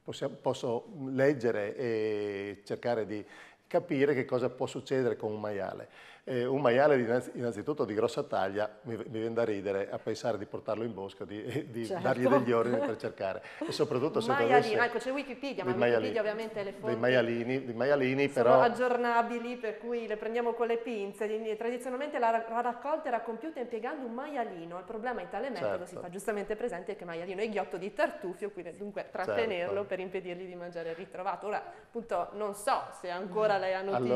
S2: possiamo, posso leggere e cercare di capire che cosa può succedere con un maiale. Eh, un maiale innanzitutto di grossa taglia mi, mi viene da ridere a pensare di portarlo in bosco, di, eh, di certo. dargli degli ordini per cercare. E soprattutto se Maialino, ecco
S3: c'è Wikipedia, ma Wikipedia ovviamente le fonti dei
S2: maialini, dei maialini sono però...
S3: aggiornabili, per cui le prendiamo con le pinze. Tradizionalmente la, la raccolta era compiuta impiegando un maialino, il problema in tale metodo certo. si fa giustamente presente che maialino è ghiotto di tartufio, quindi dunque certo. trattenerlo certo. per impedirgli di mangiare ritrovato. Ora appunto non so se ancora lei ha notizia.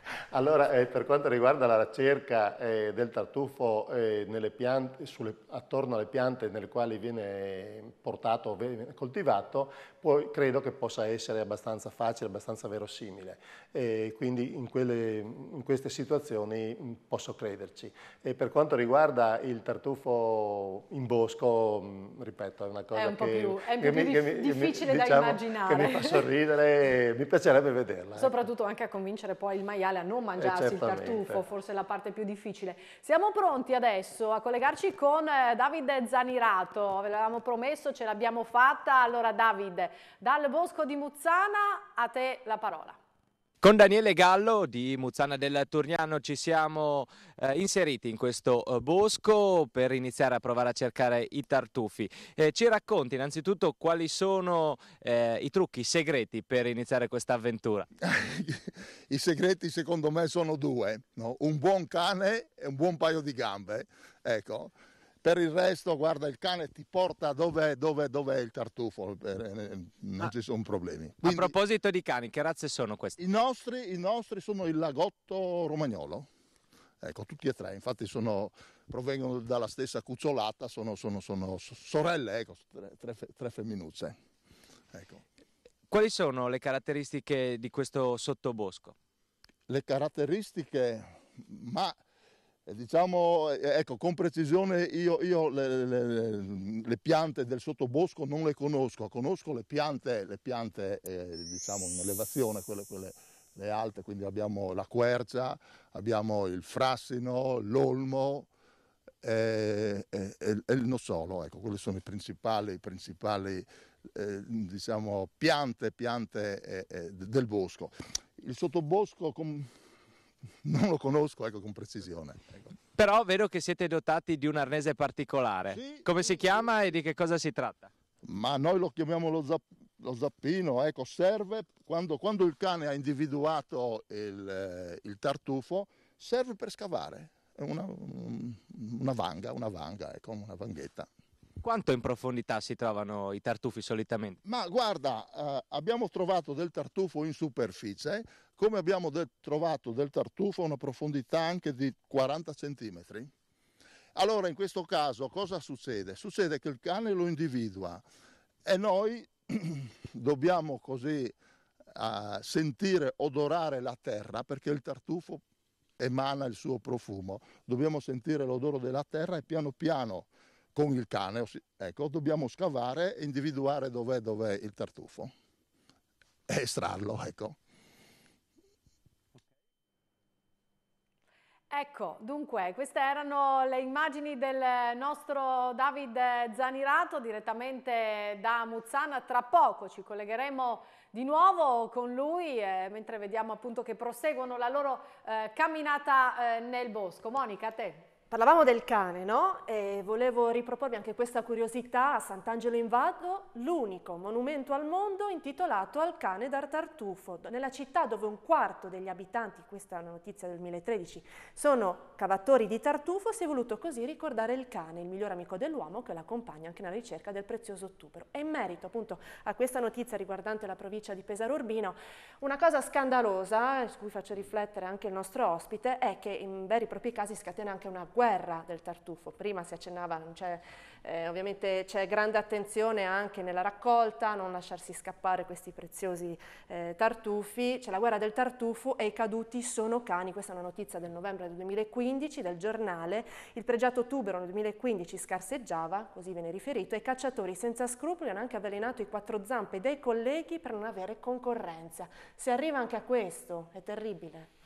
S2: Allora allora, eh, per quanto riguarda la ricerca eh, del tartufo eh, piante, sulle, attorno alle piante nelle quali viene portato o coltivato, poi credo che possa essere abbastanza facile, abbastanza verosimile. E quindi in, quelle, in, queste situazioni mm, posso crederci. E per quanto riguarda il tartufo in bosco, mm, ripeto, è una cosa è un che, più, è che, mi, che, mi, difficile diciamo, da immaginare. Che mi fa sorridere, e mi piacerebbe vederla. Ecco.
S1: Soprattutto anche a convincere poi il maiale a non eh, mangiarsi il tartufo, forse è la parte più difficile. Siamo pronti adesso a collegarci con eh, Davide Zanirato, ve l'avevamo promesso, ce l'abbiamo fatta. Allora Davide, dal Bosco di Muzzana a te la parola.
S6: Con Daniele Gallo di Muzzana del Turniano ci siamo eh, inseriti in questo eh, bosco per iniziare a provare a cercare i tartufi. Eh, ci racconti innanzitutto quali sono eh, i trucchi segreti per iniziare questa avventura?
S7: I segreti secondo me sono due, no? un buon cane e un buon paio di gambe. Ecco per il resto guarda il cane ti porta dove, dove, dove è il tartufo eh, eh, non ah, ci sono problemi Quindi, a proposito di cani che razze sono queste? i nostri, i nostri sono il lagotto romagnolo ecco tutti e tre infatti sono, provengono dalla stessa cucciolata sono, sono, sono sorelle ecco, tre, tre, tre femminucce
S6: ecco. quali sono le caratteristiche di questo
S7: sottobosco? le caratteristiche ma eh, diciamo, eh, eh, ecco, con precisione io, io le, le, le, piante del sottobosco non le conosco, conosco le piante, le piante eh, diciamo, in elevazione, quelle, quelle le alte, quindi abbiamo la quercia, abbiamo il frassino, l'olmo e, e, e, il nosolo, ecco, quelle sono le principali, principali eh, diciamo, piante, piante eh, del bosco. Il sottobosco... Com- non lo conosco ecco, con precisione. Ecco. Però
S6: vedo che siete dotati di un arnese particolare. Sì, Come si chiama e di che cosa si tratta?
S7: Ma noi lo chiamiamo lo, zapp lo zappino, ecco, serve quando, quando, il cane ha individuato il, eh, il tartufo, serve per scavare, una, una vanga, una vanga, ecco, una vanghetta.
S6: Quanto in profondità si trovano
S7: i tartufi solitamente? Ma guarda, eh, abbiamo trovato del tartufo in superficie, come abbiamo del, trovato del tartufo a una profondità anche di 40 cm. Allora in questo caso cosa succede? Succede che il cane lo individua e noi dobbiamo così eh, sentire, odorare la terra perché il tartufo emana il suo profumo. Dobbiamo sentire l'odore della terra e piano piano con il cane, ecco, dobbiamo scavare e individuare dov'è, dov'è il tartufo e estrarlo, ecco.
S1: Ecco, dunque, queste erano le immagini del nostro David Zanirato direttamente da Muzzana. Tra poco ci collegheremo di nuovo con lui eh, mentre vediamo appunto che proseguono la loro eh, camminata eh, nel bosco. Monica, a te.
S3: Parlavamo del cane, no? E volevo riproporvi anche questa curiosità a Sant'Angelo in Vado, l'unico monumento al mondo intitolato al cane dal tartufo, nella città dove un quarto degli abitanti, questa è una notizia del 2013, sono cavatori di tartufo, si è voluto così ricordare il cane, il miglior amico dell'uomo che lo accompagna anche nella ricerca del prezioso tubero. E in merito appunto a questa notizia riguardante la provincia di Pesaro Urbino, una cosa scandalosa, su cui faccio riflettere anche il nostro ospite, è che in veri e propri casi scatena anche una guerra guerra del tartufo. Prima si accennava, eh, ovviamente c'è grande attenzione anche nella raccolta, non lasciarsi scappare questi preziosi eh, tartufi. C'è la guerra del tartufo e i caduti sono cani. Questa è una notizia del novembre del 2015 del giornale. Il pregiato tubero nel 2015 scarseggiava, così viene riferito, e i cacciatori senza scrupoli hanno anche avvelenato i quattro zampe dei colleghi per non avere concorrenza. Si arriva anche a questo, è terribile.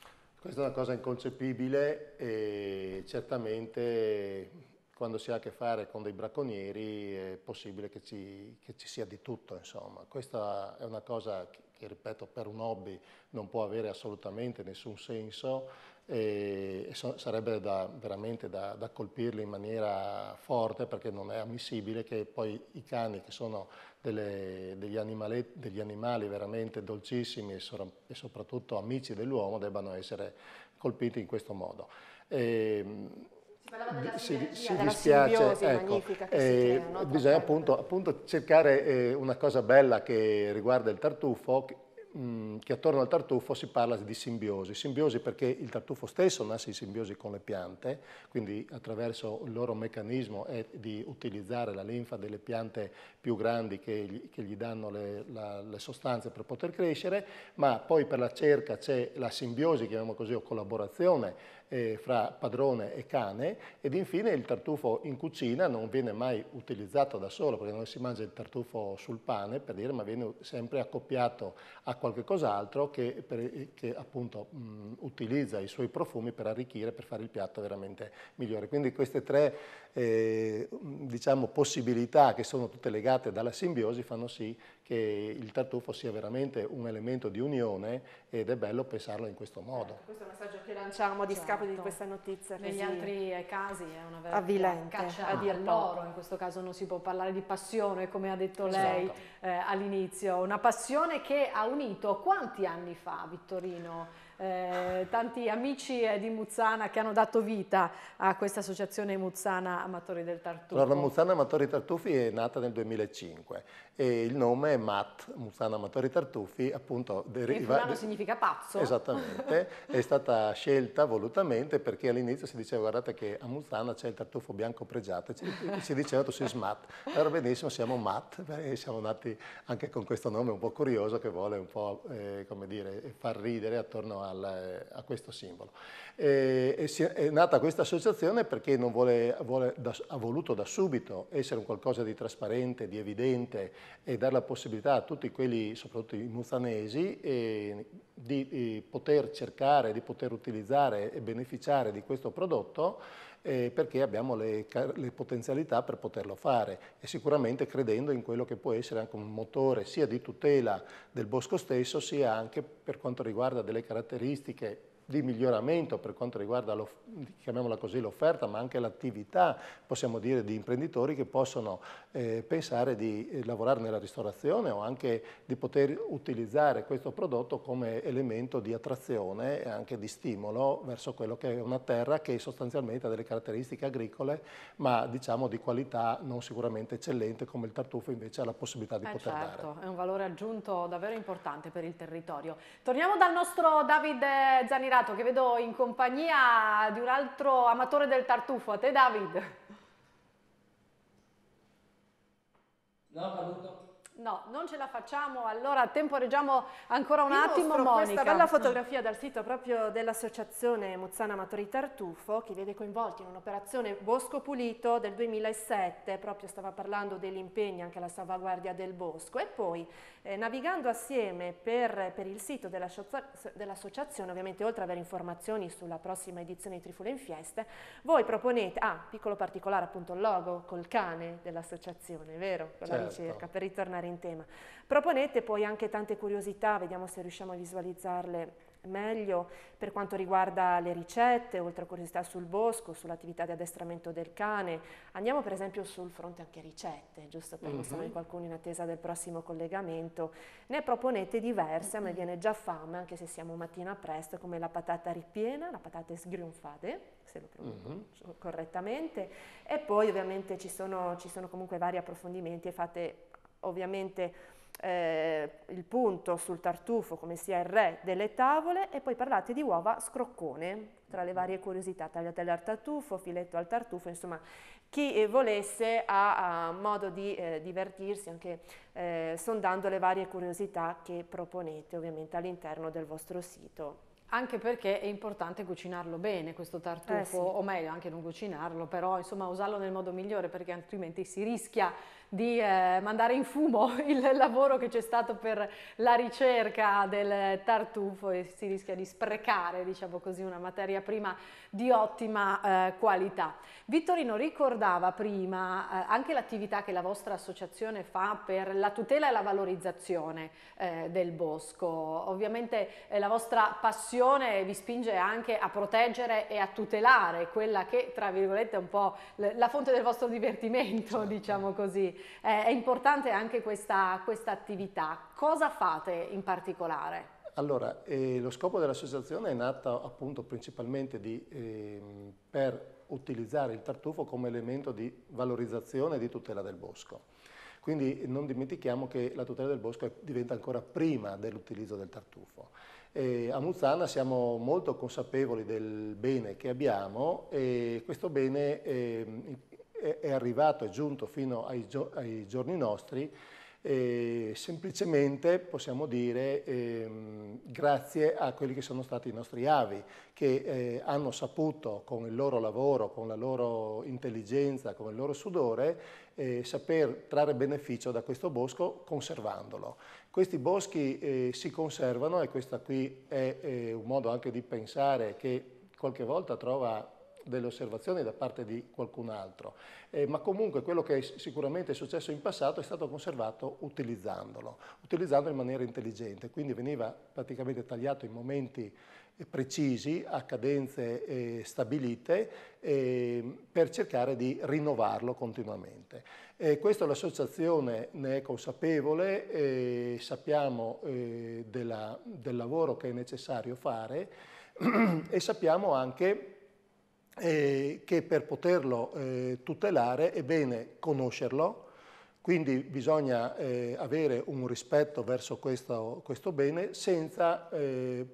S2: Questa è una cosa inconcepibile e certamente quando si ha a che fare con dei bracconieri è possibile che ci, che ci sia di tutto, insomma. Questa è una cosa che, che, ripeto, per un hobby non può avere assolutamente nessun senso e so, sarebbe da, veramente da, da, colpirli in maniera forte perché non è ammissibile che poi i cani che sono delle, degli, animali, degli, animali veramente dolcissimi e, so, e soprattutto amici dell'uomo debbano essere colpiti in questo modo. E, della si, si dispiace, ecco, eh, bisogna appunto, appunto, cercare eh, una cosa bella che riguarda il tartufo, Mm, che attorno al tartufo si parla di simbiosi. Simbiosi perché il tartufo stesso nasce in simbiosi con le piante, quindi attraverso il loro meccanismo è di utilizzare la linfa delle piante più grandi che gli, che gli danno le, la, le, sostanze per poter crescere, ma poi per la cerca c'è la simbiosi, chiamiamo così, o collaborazione eh, fra padrone e cane ed infine il tartufo in cucina non viene mai utilizzato da solo perché non si mangia il tartufo sul pane per dire ma viene sempre accoppiato a qualche cos'altro che, eh, che appunto mh, utilizza i suoi profumi per arricchire, per fare il piatto veramente migliore. Quindi queste tre eh, diciamo, possibilità che sono tutte legate dalla simbiosi fanno sì che il tartufo sia veramente un elemento di unione ed è bello pensarlo in questo modo. Certo, questo è un
S3: messaggio che lanciamo a discapito certo. di questa notizia. Negli altri
S1: casi è una vera avvilente. caccia a ah. dir loro, in questo caso non si può parlare di passione come ha detto esatto. lei eh, all'inizio, una passione che ha unito quanti anni fa Vittorino? eh, tanti amici eh, di Muzzana che hanno dato vita a questa associazione Muzzana Amatori del Tartufo. Allora, Muzzana
S2: Amatori Tartufi è nata nel 2005 e il nome è Matt Muzzana Amatori Tartufi, appunto deriva... In significa
S1: pazzo. Esattamente,
S2: è stata scelta volutamente perché all'inizio si diceva guardate che a Muzzana c'è il tartufo bianco pregiato, ci, si diceva tu sei SMAT, allora benissimo siamo MAT, siamo nati anche con questo nome un po' curioso che vuole un po' eh, come dire, far ridere attorno a al, a questo simbolo. E, e si è, nata questa associazione perché vuole, vuole, da, ha voluto da subito essere un qualcosa di trasparente, di evidente e dare la possibilità a tutti quelli, soprattutto i muzanesi, e, di, di poter cercare, di poter utilizzare e beneficiare di questo prodotto eh, perché abbiamo le, le, potenzialità per poterlo fare e sicuramente credendo in quello che può essere anche un motore sia di tutela del bosco stesso sia anche per quanto riguarda delle caratteristiche di miglioramento per quanto riguarda l'offerta, ma anche l'attività, possiamo dire, di imprenditori che possono eh, pensare di eh, lavorare nella ristorazione o anche di poter utilizzare questo prodotto come elemento di attrazione e anche di stimolo verso quello che è una terra che sostanzialmente ha delle caratteristiche agricole, ma diciamo di qualità non sicuramente eccellente come il tartufo invece ha la possibilità di eh poter certo, dare.
S1: Certo, è un valore aggiunto davvero importante per il territorio. Torniamo dal nostro Davide Zanirani collegato che vedo in compagnia di un altro amatore del tartufo, a te David.
S7: No, caduto.
S3: No, non ce la facciamo, allora temporeggiamo ancora un Io attimo Monica. questa bella fotografia dal sito proprio dell'associazione Muzzana Amatori Tartufo che vede coinvolti in un'operazione Bosco Pulito del 2007, proprio stava parlando degli impegni anche alla salvaguardia del bosco e poi eh, navigando assieme per, per il sito dell'associazione, ovviamente oltre ad avere informazioni sulla prossima edizione di Trifule in Fieste, voi proponete, ah, piccolo particolare appunto il logo col cane dell'associazione, vero? Con certo. la ricerca, per ritornare entrare in tema. Proponete poi anche tante curiosità, vediamo se riusciamo a visualizzarle meglio per quanto riguarda le ricette, oltre a curiosità sul bosco, sull'attività di addestramento del cane. Andiamo per esempio sul fronte anche ricette, giusto per mostrare -huh. sono qualcuno in attesa del prossimo collegamento. Ne proponete diverse, a me viene già fame, anche se siamo mattina presto, come la patata ripiena, la patata sgriunfade, se lo pronuncio uh mhm. -huh. correttamente, e poi ovviamente ci sono, ci sono comunque vari approfondimenti e fate ovviamente eh, il punto sul tartufo come sia il re delle tavole e poi parlate di uova scroccone tra le varie curiosità, tagliatelle al tartufo, filetto al tartufo, insomma chi volesse ha, ha modo di eh, divertirsi anche eh, sondando le varie curiosità che proponete ovviamente all'interno del vostro sito. Anche perché è importante cucinarlo bene questo tartufo, eh sì. o meglio anche non cucinarlo,
S1: però insomma usarlo nel modo migliore perché altrimenti si rischia di eh, mandare in fumo il lavoro che c'è stato per la ricerca del tartufo e si rischia di sprecare, diciamo così, una materia prima di ottima eh, qualità. Vittorino ricordava prima eh, anche l'attività che la vostra associazione fa per la tutela e la valorizzazione eh, del bosco. Ovviamente eh, la vostra passione vi spinge anche a proteggere e a tutelare quella che, tra virgolette, è un po' la fonte del vostro divertimento, certo. diciamo così è importante anche questa, questa attività. Cosa fate in particolare?
S2: Allora, eh, lo scopo dell'associazione è nato appunto principalmente di, eh, per utilizzare il tartufo come elemento di valorizzazione e di tutela del bosco. Quindi non dimentichiamo che la tutela del bosco diventa ancora prima dell'utilizzo del tartufo. Eh, a Muzzana siamo molto consapevoli del bene che abbiamo e questo bene ehm, è arrivato, è giunto fino ai, gio ai giorni nostri, eh, semplicemente possiamo dire ehm, grazie a quelli che sono stati i nostri avi, che eh, hanno saputo con il loro lavoro, con la loro intelligenza, con il loro sudore, eh, saper trarre beneficio da questo bosco conservandolo. Questi boschi eh, si conservano e questo qui è eh, un modo anche di pensare che qualche volta trova delle osservazioni da parte di qualcun altro, eh, ma comunque quello che è sicuramente è successo in passato è stato conservato utilizzandolo, utilizzandolo in maniera intelligente, quindi veniva praticamente tagliato in momenti eh, precisi, a cadenze eh, stabilite, eh, per cercare di rinnovarlo continuamente. E eh, questo l'associazione ne è consapevole, eh, sappiamo eh, della, del lavoro che è necessario fare e sappiamo anche eh, che per poterlo eh, tutelare è bene conoscerlo, quindi bisogna eh, avere un rispetto verso questo, questo bene senza eh,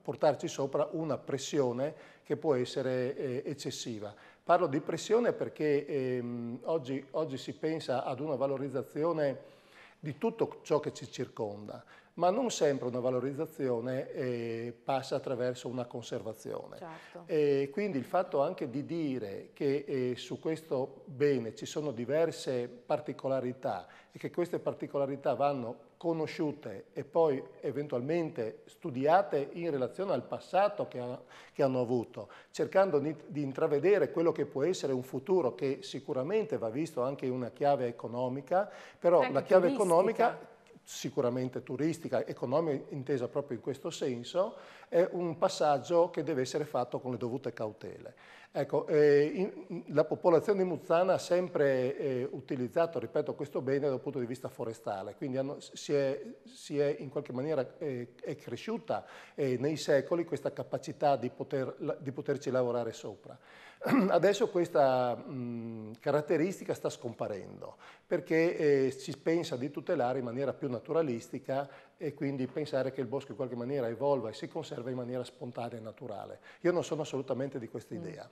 S2: portarci sopra una pressione che può essere eh, eccessiva. Parlo di pressione perché ehm, oggi, oggi si pensa ad una valorizzazione di tutto ciò che ci circonda ma non sempre una valorizzazione eh, passa attraverso una conservazione. Certo. Eh, quindi il fatto anche di dire che eh, su questo bene ci sono diverse particolarità e che queste particolarità vanno conosciute e poi eventualmente studiate in relazione al passato che, ha, che hanno avuto, cercando di, di, intravedere quello che può essere un futuro che sicuramente va visto anche in una chiave economica, però anche la chiave economica sicuramente turistica, economica intesa proprio in questo senso, è un passaggio che deve essere fatto con le dovute cautele. Ecco, eh, in, la popolazione di Muzzana ha sempre eh, utilizzato, ripeto, questo bene dal punto di vista forestale, quindi hanno, si, è, si, è, in qualche maniera eh, cresciuta eh, nei secoli questa capacità di, poter, di poterci lavorare sopra. Adesso questa mh, caratteristica sta scomparendo perché eh, si pensa di tutelare in maniera più naturalistica e quindi pensare che il bosco in qualche maniera evolva e si conserva in maniera spontanea e naturale. Io non sono assolutamente di questa mm. idea.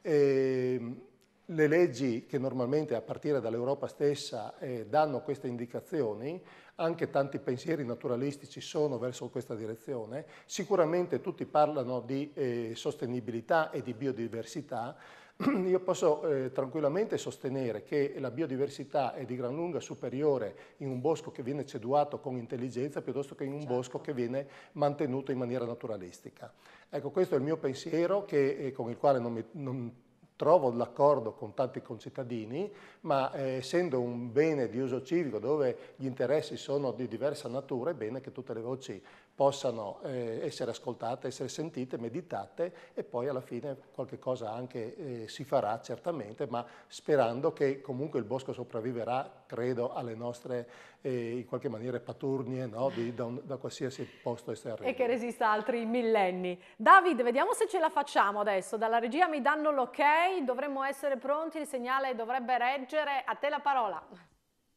S2: E, ehm, le leggi che normalmente a partire dall'Europa stessa eh, danno queste indicazioni anche tanti pensieri naturalistici sono verso questa direzione, sicuramente tutti parlano di eh, sostenibilità e di biodiversità, io posso eh, tranquillamente sostenere che la biodiversità è di gran lunga superiore in un bosco che viene ceduato con intelligenza piuttosto che in un certo. bosco che viene mantenuto in maniera naturalistica. Ecco, questo è il mio pensiero che, eh, con il quale non, mi, non trovo l'accordo con tanti concittadini, ma eh, essendo un bene di uso civico dove gli interessi sono di diversa natura, è bene che tutte le voci possano eh, essere ascoltate, essere sentite, meditate e poi alla fine qualche cosa anche eh, si farà certamente, ma sperando che comunque il bosco sopravviverà, credo, alle nostre eh, in qualche maniera paturnie no? Di, da, un, da, qualsiasi posto esterno. E che
S1: resista altri millenni. David, vediamo se ce la facciamo adesso. Dalla regia mi danno l'ok, dovremmo essere pronti, il segnale dovrebbe reggere. A te la parola.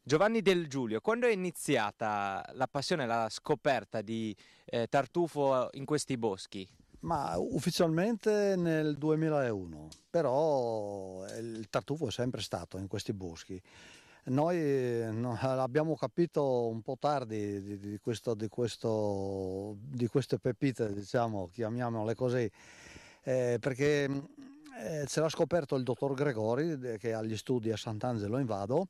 S6: Giovanni Del Giulio, quando è iniziata la passione, la scoperta di eh, tartufo in questi boschi?
S8: Ma ufficialmente nel 2001, però eh, il tartufo è sempre stato in questi boschi. Noi eh, abbiamo capito un po' tardi di, di, questo, di, questo, di queste pepite, diciamo, chiamiamole così, eh, perché mm, eh, ce l'ha scoperto il dottor Gregori che ha gli studi a Sant'Angelo in Vado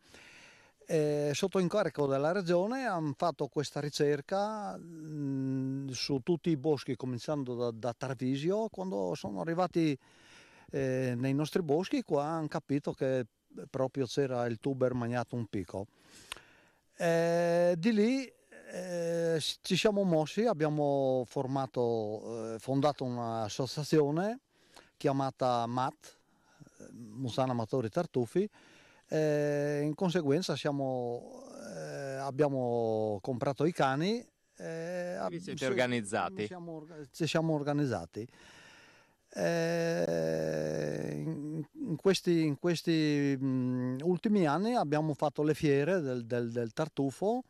S8: eh, sotto incarico della regione hanno fatto questa ricerca mh, mm, su tutti i boschi, cominciando da, da Tarvisio. Quando sono arrivati eh, nei nostri boschi qua hanno capito che proprio c'era il tuber magnatum pico. Eh, di lì eh, ci siamo mossi, abbiamo formato, eh, fondato un'associazione chiamata MAT, eh, Musana Amatori Tartufi, eh, in conseguenza siamo, eh, abbiamo comprato i cani. Eh, Vi siete so, organizzati? Siamo, ci siamo organizzati. Eh, in, questi, in questi mh, mm, ultimi anni abbiamo fatto le fiere del, del, del tartufo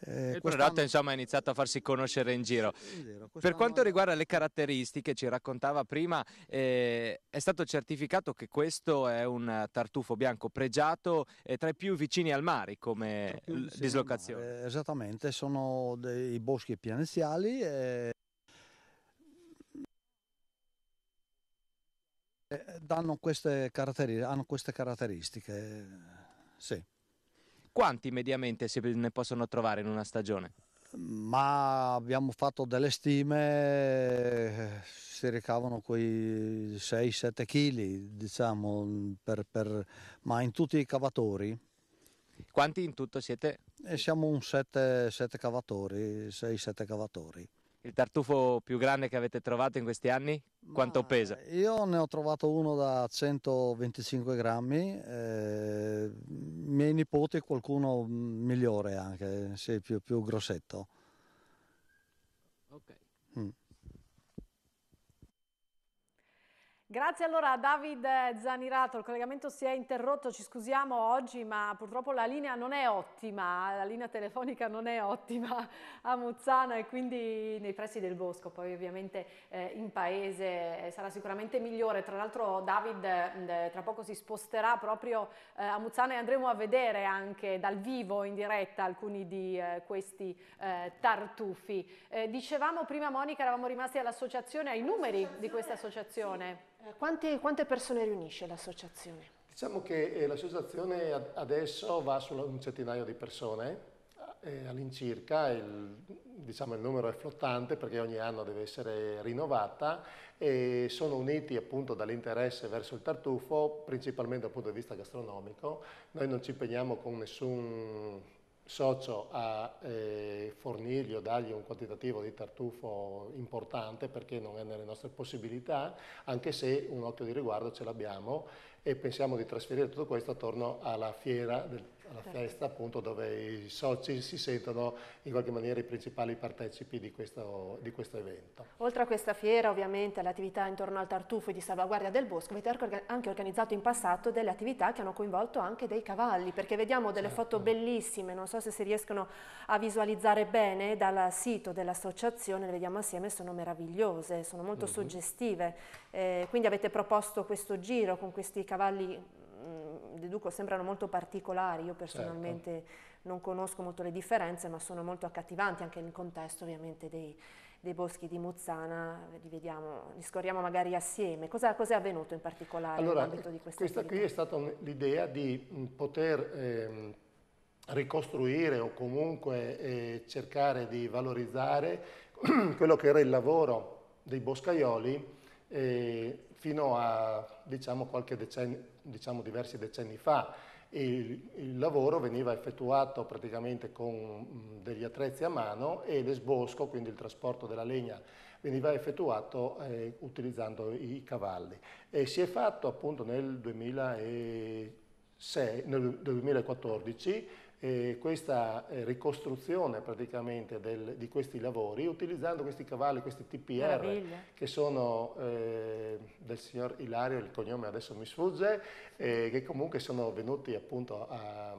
S8: eh, il
S6: Predato insomma, è iniziato a farsi conoscere in giro. Vero, per quanto riguarda le caratteristiche, ci raccontava prima, eh, è stato certificato che questo è un tartufo bianco pregiato eh, tra i più vicini al mare come l-
S8: dislocazione. Mare. Esattamente, sono dei boschi pianiziali. E... Eh, eh, danno queste caratteristiche, hanno queste caratteristiche, sì.
S6: Quanti mediamente si ne possono trovare in una stagione?
S8: Ma abbiamo fatto delle stime, si ricavano quei 6-7 kg, diciamo, per, per, ma in tutti i cavatori. Quanti in tutto siete? E siamo un 7, 7 cavatori, 6-7 cavatori
S6: il tartufo più grande che avete trovato in questi anni? Quanto pesa? Eh,
S8: io ne ho trovato uno da 125 grammi, eh, miei nipoti qualcuno migliore anche, eh, sì, più, più grossetto. Ok. Mm.
S1: Grazie allora a David eh, Zanirato, il collegamento si è interrotto, ci scusiamo oggi ma purtroppo la linea non è ottima, la linea telefonica non è ottima a Muzzana e quindi nei pressi del Bosco, poi ovviamente eh, in paese eh, sarà sicuramente migliore, tra l'altro David eh, tra poco si sposterà proprio eh, a Muzzana e andremo a vedere anche dal vivo in diretta alcuni di eh, questi tartufi. dicevamo prima Monica, eravamo rimasti all'associazione, ai numeri di questa associazione. Eh, quante, quante persone riunisce
S3: l'associazione?
S2: Diciamo che eh, l'associazione adesso va su un centinaio di persone eh, all'incirca, il, diciamo, il numero è flottante perché ogni anno deve essere rinnovata e sono uniti appunto dall'interesse verso il tartufo, principalmente dal punto di vista gastronomico. Noi non ci impegniamo con nessun socio a eh, fornirgli o dargli un quantitativo di tartufo importante perché non è nelle nostre possibilità, anche se un occhio di riguardo ce l'abbiamo e pensiamo di trasferire tutto questo attorno alla fiera del alla certo. festa appunto dove i soci si sentono in qualche maniera i principali partecipi di questo, di questo evento.
S3: Oltre a questa fiera ovviamente alle attività intorno al tartufo e di salvaguardia del bosco avete anche organizzato in passato delle attività che hanno coinvolto anche dei cavalli perché vediamo delle certo. foto bellissime, non so se si riescono a visualizzare bene dal sito dell'associazione, le vediamo assieme, sono meravigliose, sono molto mm -hmm. suggestive, eh, quindi avete proposto questo giro con questi cavalli deduco sembrano molto particolari, io personalmente certo. non conosco molto le differenze, ma sono molto accattivanti anche nel contesto ovviamente dei, dei boschi di Muzzana, li, vediamo, li scorriamo magari assieme. Cosa, cosa è avvenuto in particolare allora, nell'ambito di questa Questa attività? qui è
S2: stata l'idea di mm, poter eh, ricostruire o comunque eh, cercare di valorizzare quello che era il lavoro dei boscaioli eh, fino a diciamo, decennio, diciamo, diversi decenni fa il, il, lavoro veniva effettuato praticamente con degli attrezzi a mano e l'esbosco, quindi il trasporto della legna, veniva effettuato eh, utilizzando i cavalli. E si è fatto appunto nel, 2006, nel 2014 eh, questa ricostruzione praticamente del, di questi lavori utilizzando questi cavalli, questi TPR Meraviglia. che sono eh, del signor Ilario, il cognome adesso mi sfugge, eh, che comunque sono venuti appunto a,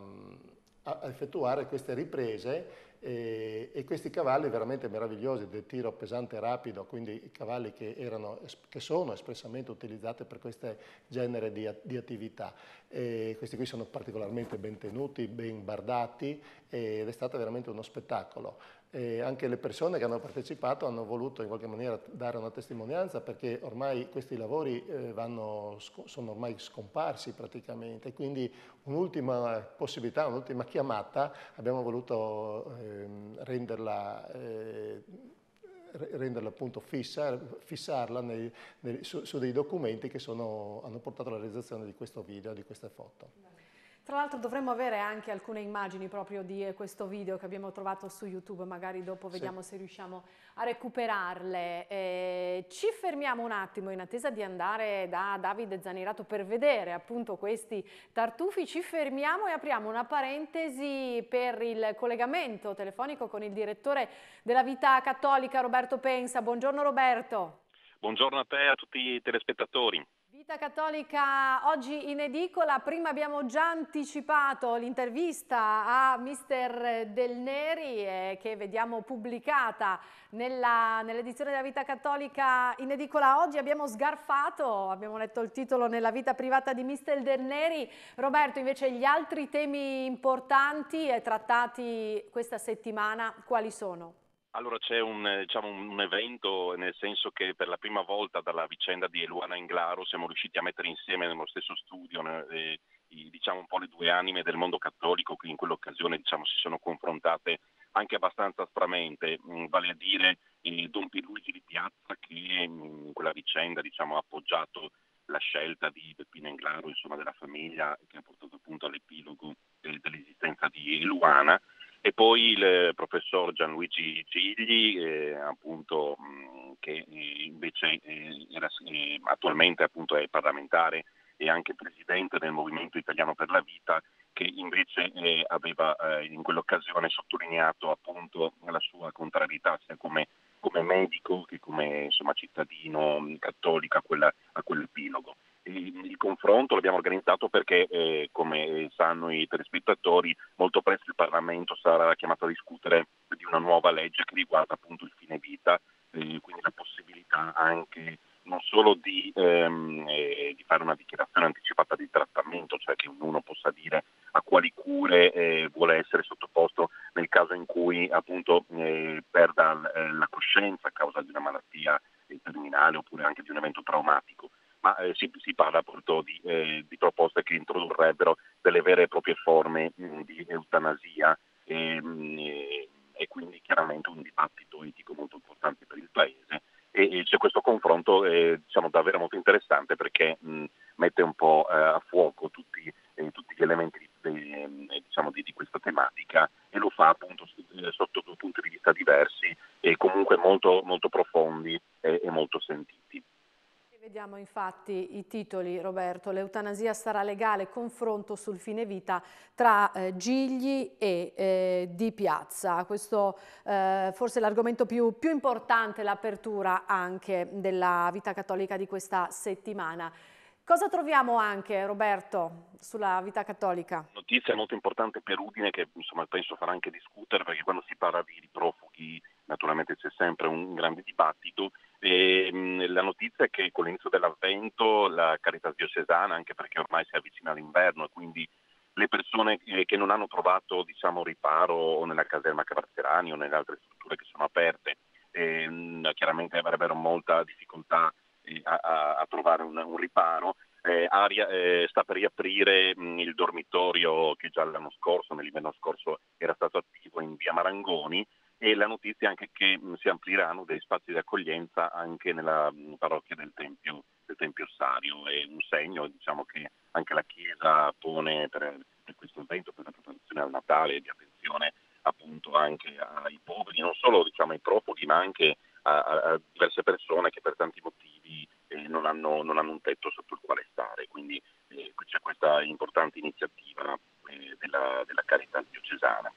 S2: a effettuare queste riprese e, e, questi cavalli veramente meravigliosi del tiro pesante e rapido, quindi i cavalli che, erano, che sono espressamente utilizzati per questo genere di, di attività. E questi qui sono particolarmente ben tenuti, ben bardati ed è stato veramente uno spettacolo. E anche le persone che hanno partecipato hanno voluto in qualche maniera dare una testimonianza perché ormai questi lavori eh, vanno, sono ormai scomparsi praticamente, quindi un'ultima possibilità, un'ultima chiamata abbiamo voluto ehm, renderla, eh, renderla appunto fissa, fissarla nei, nei, su, su, dei documenti che sono, hanno portato alla realizzazione di questo video, di queste foto.
S1: Tra l'altro dovremmo avere anche alcune immagini proprio di eh, questo video che abbiamo trovato su YouTube, magari dopo vediamo sì. se riusciamo a recuperarle. Eh, ci fermiamo un attimo in attesa di andare da Davide Zanirato per vedere appunto questi tartufi, ci fermiamo e apriamo una parentesi per il collegamento telefonico con il direttore della vita cattolica Roberto Pensa. Buongiorno Roberto.
S4: Buongiorno a te e a tutti i telespettatori.
S1: Vita Cattolica oggi in edicola, prima abbiamo già anticipato l'intervista a Mister Del Neri eh, che vediamo pubblicata nell'edizione nell della Vita Cattolica in edicola oggi, abbiamo sgarfato, abbiamo letto il titolo nella vita privata di Mister Del Neri, Roberto invece gli altri temi importanti trattati questa settimana quali sono?
S4: Allora c'è un, eh, diciamo, un, evento nel senso che per la prima volta dalla vicenda di Eluana Inglaro siamo riusciti a mettere insieme nello stesso studio eh, i, diciamo, un po' le due anime del mondo cattolico che in quell'occasione diciamo, si sono confrontate anche abbastanza aspramente, mm, vale a dire il Don Pierluigi di Piazza che mm, in quella vicenda diciamo, ha appoggiato la scelta di Peppino Inglaro, insomma, della famiglia che ha portato appunto all'epilogo eh, dell'esistenza di Eluana e poi il eh, professor Gianluigi Gigli, eh, appunto, che eh, invece eh, era, attualmente appunto, è parlamentare e anche presidente del Movimento Italiano per la Vita, che invece eh, aveva eh, in quell'occasione sottolineato appunto la sua contrarietà sia come, come medico che come insomma, cittadino cattolico a, quella, a quell'epilogo il, il confronto l'abbiamo organizzato perché, eh, come sanno i telespettatori, molto presto il Parlamento sarà chiamato a discutere di una nuova legge che riguarda appunto il fine vita, eh, quindi la possibilità anche non solo di ehm,
S1: Roberto, l'eutanasia sarà legale, confronto sul fine vita tra eh, Gigli e eh, Di Piazza. Questo eh, forse è l'argomento più, più importante, l'apertura anche della vita cattolica di questa settimana. Cosa troviamo anche, Roberto, sulla vita cattolica?
S4: Notizia molto importante per Udine che insomma, penso farà anche discutere perché quando si parla di profughi naturalmente c'è sempre un grande dibattito e, ehm, mh, la notizia è che con l'inizio dell'avvento la carità diocesana, anche perché ormai si avvicina l'inverno e quindi le persone eh, che non hanno trovato diciamo, riparo o nella caserma Cavarzerani o nelle altre strutture che sono aperte, ehm, chiaramente avrebbero molta difficoltà eh, a, a, trovare un, un riparo. Eh, aria, eh, sta per riaprire mh, mm, il dormitorio che già l'anno scorso, nell'inverno scorso, era stato attivo in via Marangoni e la notizia è anche che si amplieranno dei spazi di accoglienza anche nella parrocchia del Tempio, del Tempio Sario, è un segno diciamo, che anche la Chiesa pone per, per questo evento, per la preparazione al Natale, di attenzione appunto anche ai poveri, non solo diciamo, ai profughi, ma anche a, a, diverse persone che per tanti motivi eh, non, hanno, non, hanno, un tetto sotto il quale stare. Quindi eh, c'è questa importante iniziativa eh, della, della carità diocesana.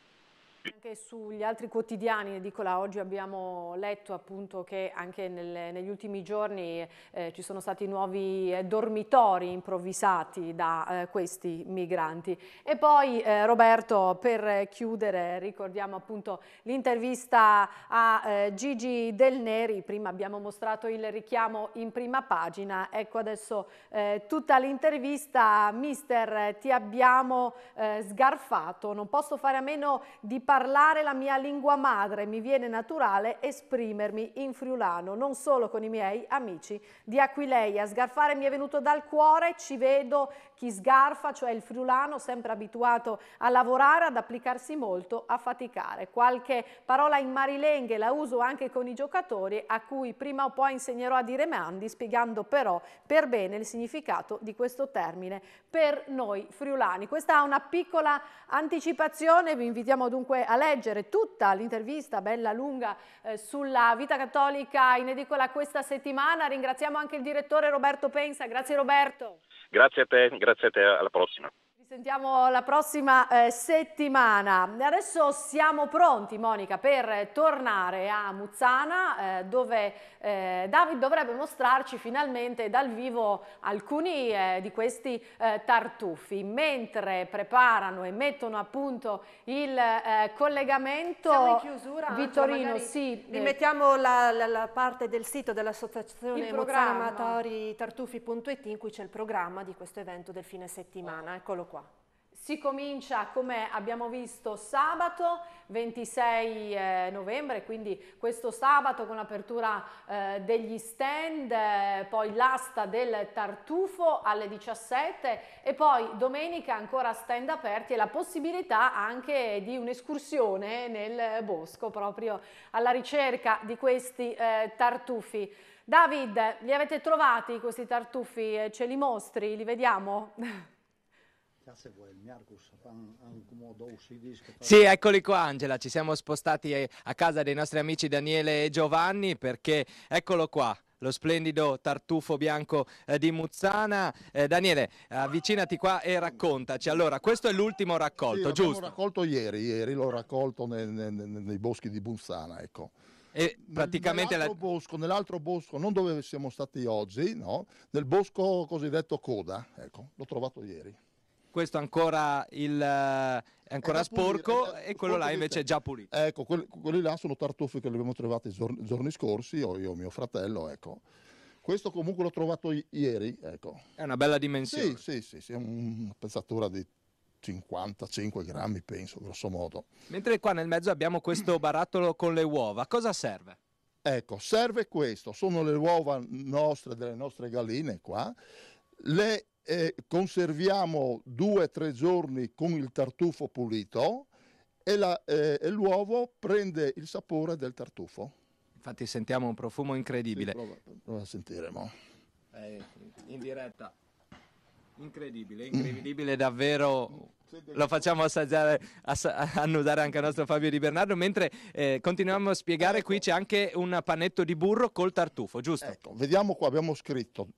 S1: Anche sugli altri quotidiani, edicola, oggi abbiamo letto appunto che anche nel, negli ultimi giorni eh, ci sono stati nuovi eh, dormitori improvvisati da eh, questi migranti. E poi eh, Roberto, per chiudere, ricordiamo appunto l'intervista a eh, Gigi Del Neri, prima abbiamo mostrato il richiamo in prima pagina, ecco adesso eh, tutta l'intervista. Mister, ti abbiamo sgarfato, non posso fare a meno di parlare parlare la mia lingua madre, mi viene naturale esprimermi in friulano, non solo con i miei amici di Aquileia. Sgarfare mi è venuto dal cuore, ci vedo chi sgarfa, cioè il friulano sempre abituato a lavorare, ad applicarsi molto, a faticare. Qualche parola in marilenghe la uso anche con i giocatori a cui prima o poi insegnerò a dire mandi spiegando però per bene il significato di questo termine per noi friulani. Questa è una piccola anticipazione, vi invitiamo dunque a leggere tutta l'intervista bella lunga eh, sulla vita cattolica in edicola questa settimana. Ringraziamo anche il direttore Roberto Pensa, grazie Roberto.
S4: Grazie a te, grazie a te, alla prossima
S1: sentiamo la prossima eh, settimana. Adesso siamo pronti, Monica, per tornare a Muzzana, eh, dove eh, David dovrebbe mostrarci finalmente dal vivo alcuni eh, di questi eh, tartufi. Mentre preparano e mettono a punto il eh, collegamento...
S3: Siamo in chiusura, cioè, Vittorino, Angela, sì. Rimettiamo la, la, la, parte del sito dell'associazione Muzzana Amatori Tartufi.it in cui c'è il programma di questo evento del fine settimana. Eccolo qua. Si comincia, come abbiamo visto, sabato
S1: 26 eh, novembre, quindi questo sabato con l'apertura eh, degli stand, eh, poi l'asta del tartufo alle 17 e poi domenica ancora stand aperti e la possibilità anche di un'escursione nel bosco proprio alla ricerca di questi eh, tartufi. David, li avete trovati questi tartufi? Eh, ce li mostri? Li vediamo?
S8: Sì,
S6: eccoli qua Angela, ci siamo spostati eh, a casa dei nostri amici Daniele e Giovanni perché eccolo qua, lo splendido tartufo bianco eh, di Muzzana. Eh, Daniele, avvicinati qua e raccontaci. Allora, questo è l'ultimo raccolto, sì, giusto? L'ho
S7: raccolto ieri, ieri l'ho raccolto nel, nel, nei boschi di Muzzana, ecco. E praticamente nell'altro, la... bosco, nell'altro bosco, non dove siamo stati oggi, no? nel bosco cosiddetto Coda, ecco, l'ho trovato ieri
S6: questo ancora, il, eh, ancora eh, sporco pulito, eh, e quello là invece è già pulito.
S7: Ecco, quelli, quelli là sono tartufi che li abbiamo trovati i giorni, giorni scorsi, io e mio fratello, ecco. Questo comunque l'ho trovato i- ieri, ecco. È una bella dimensione. Sì, sì, sì, sì, è una pezzatura di 55 grammi, penso, grosso modo.
S6: Mentre qua nel mezzo abbiamo questo barattolo con le uova, cosa serve?
S7: Ecco, serve questo, sono le uova nostre, delle nostre galline qua, le e conserviamo due o tre giorni con il tartufo pulito e, la, eh, e l'uovo prende il sapore del tartufo. Infatti sentiamo un profumo incredibile. Sì, prova, prova a sentire, mo.
S6: Eh, in diretta. Incredibile, mm. incredibile davvero. Lo facciamo assaggiare, assa- annudare anche al nostro Fabio Di Bernardo. Mentre eh, continuiamo a spiegare, ecco. qui c'è anche un panetto di burro col tartufo, giusto?
S7: Ecco, vediamo qua, abbiamo scritto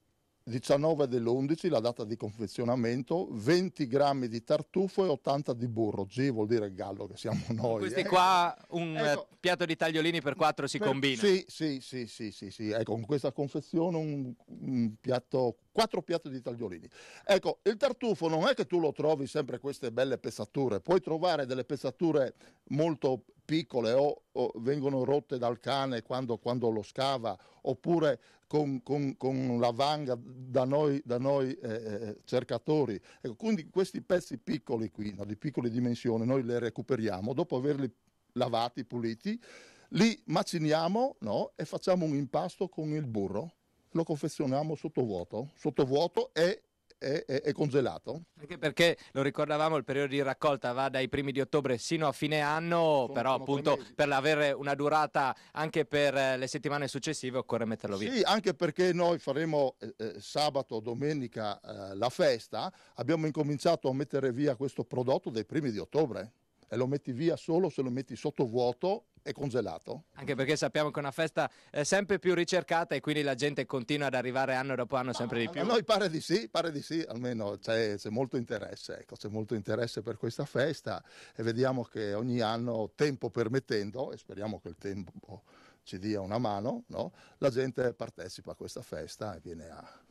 S7: 19 dell'11 la data di confezionamento, 20 grammi di tartufo e 80 di burro. G vuol dire gallo che siamo noi. Questi eh. qua
S6: un ecco. piatto di tagliolini per 4 si per, combina. Sì,
S7: sì, sì, sì, sì, sì. Ecco, con questa confezione un, un piatto quattro piatti di tagliolini. Ecco, il tartufo non è che tu lo trovi sempre queste belle pezzature, puoi trovare delle pezzature molto piccole o, o vengono rotte dal cane quando, quando lo scava oppure con, con, con, la vanga da noi, da noi eh, eh cercatori. Ecco, quindi questi pezzi piccoli qui, no, di piccole dimensioni, noi li recuperiamo dopo averli lavati, puliti, li maciniamo no, e facciamo un impasto con il burro lo confezioniamo sottovuoto, sottovuoto e è, congelato.
S4: Anche
S6: perché lo ricordavamo, il periodo di raccolta va dai primi di ottobre sino a fine anno, sono, però sono appunto per avere una durata anche per eh, le settimane successive occorre metterlo via. Sì,
S7: anche perché noi faremo eh, eh, sabato, domenica eh, la festa, abbiamo incominciato a mettere via questo prodotto dai primi di ottobre e lo metti via solo se lo metti sotto vuoto e congelato. Anche perché
S6: sappiamo che è una festa è eh, sempre più ricercata e quindi la gente continua ad arrivare anno dopo anno sempre di più. A noi
S7: pare di sì, pare di sì, almeno c'è, c'è molto interesse, ecco, c'è molto interesse per questa festa e vediamo che ogni anno, tempo permettendo, e speriamo che il tempo ci dia una mano, no? la gente partecipa a questa festa e viene a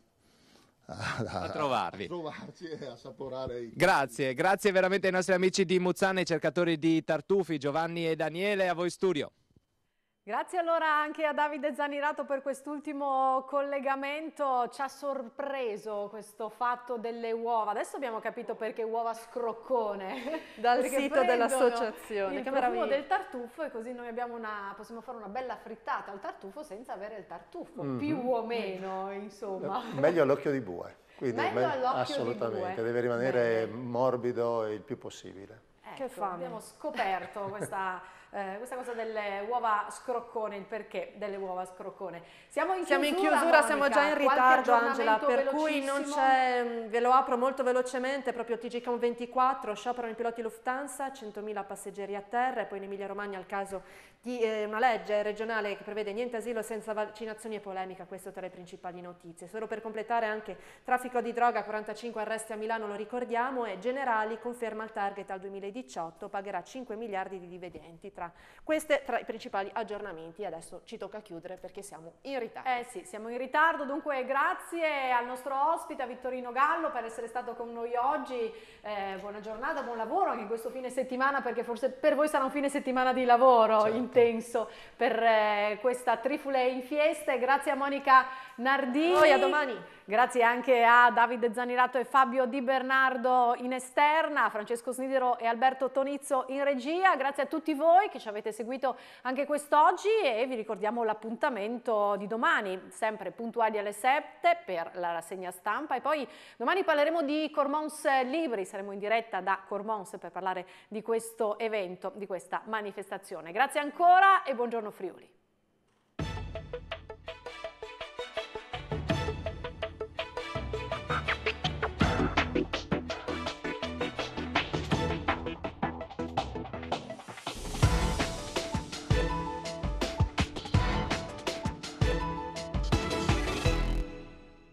S7: a, ah, a, a trovarvi. A trovarci e assaporare. I
S6: grazie, grazie veramente ai nostri amici di Muzzane, cercatori di tartufi, Giovanni e Daniele, a voi studio.
S1: Grazie allora anche a Davide Zanirato per quest'ultimo collegamento, ci ha sorpreso questo fatto delle uova, adesso abbiamo capito perché uova scroccone dal sito dell'associazione, il che profumo del tartufo e così noi una, possiamo fare una bella frittata al tartufo senza avere il tartufo, mm -hmm. più o meno insomma. Eh, meglio
S2: all'occhio di bue, quindi meglio assolutamente, deve rimanere Bene. morbido il più possibile.
S1: Ecco, che fame. abbiamo scoperto questa... eh, questa cosa delle uova scroccone, il perché delle uova scroccone.
S3: Siamo in siamo chiusura, in chiusura siamo già in ritardo Angela, per cui non c'è, mm, ve lo apro molto velocemente, proprio TGCOM 24, sciopero i piloti Lufthansa, 100.000 passeggeri a terra e poi in Emilia Romagna al caso di eh, una legge regionale che prevede niente asilo senza vaccinazioni e polemica, questo tra le principali notizie. Solo per completare anche traffico di droga, 45 arresti a Milano, lo ricordiamo, e Generali conferma il target al 2018, pagherà 5 miliardi di dividendi. Tra questi tra i principali aggiornamenti, adesso ci tocca chiudere perché siamo in ritardo. Eh sì,
S1: siamo in ritardo, dunque grazie al nostro ospite Vittorino Gallo per essere stato con noi oggi, eh, buona giornata, buon lavoro anche in questo fine settimana perché forse per voi sarà un fine settimana di lavoro. Certo intenso per eh, questa Trifule in Fiesta grazie a Monica Nardini. Poi a domani. Grazie anche a Davide Zanirato e Fabio Di Bernardo in esterna, Francesco Snidero e Alberto Tonizzo in regia. Grazie a tutti voi che ci avete seguito anche quest'oggi e vi ricordiamo l'appuntamento di domani, sempre puntuali alle 7 per la rassegna stampa. E poi domani parleremo di Cormons Libri, saremo in diretta da Cormons per parlare di questo evento, di questa manifestazione. Grazie ancora e buongiorno Friuli.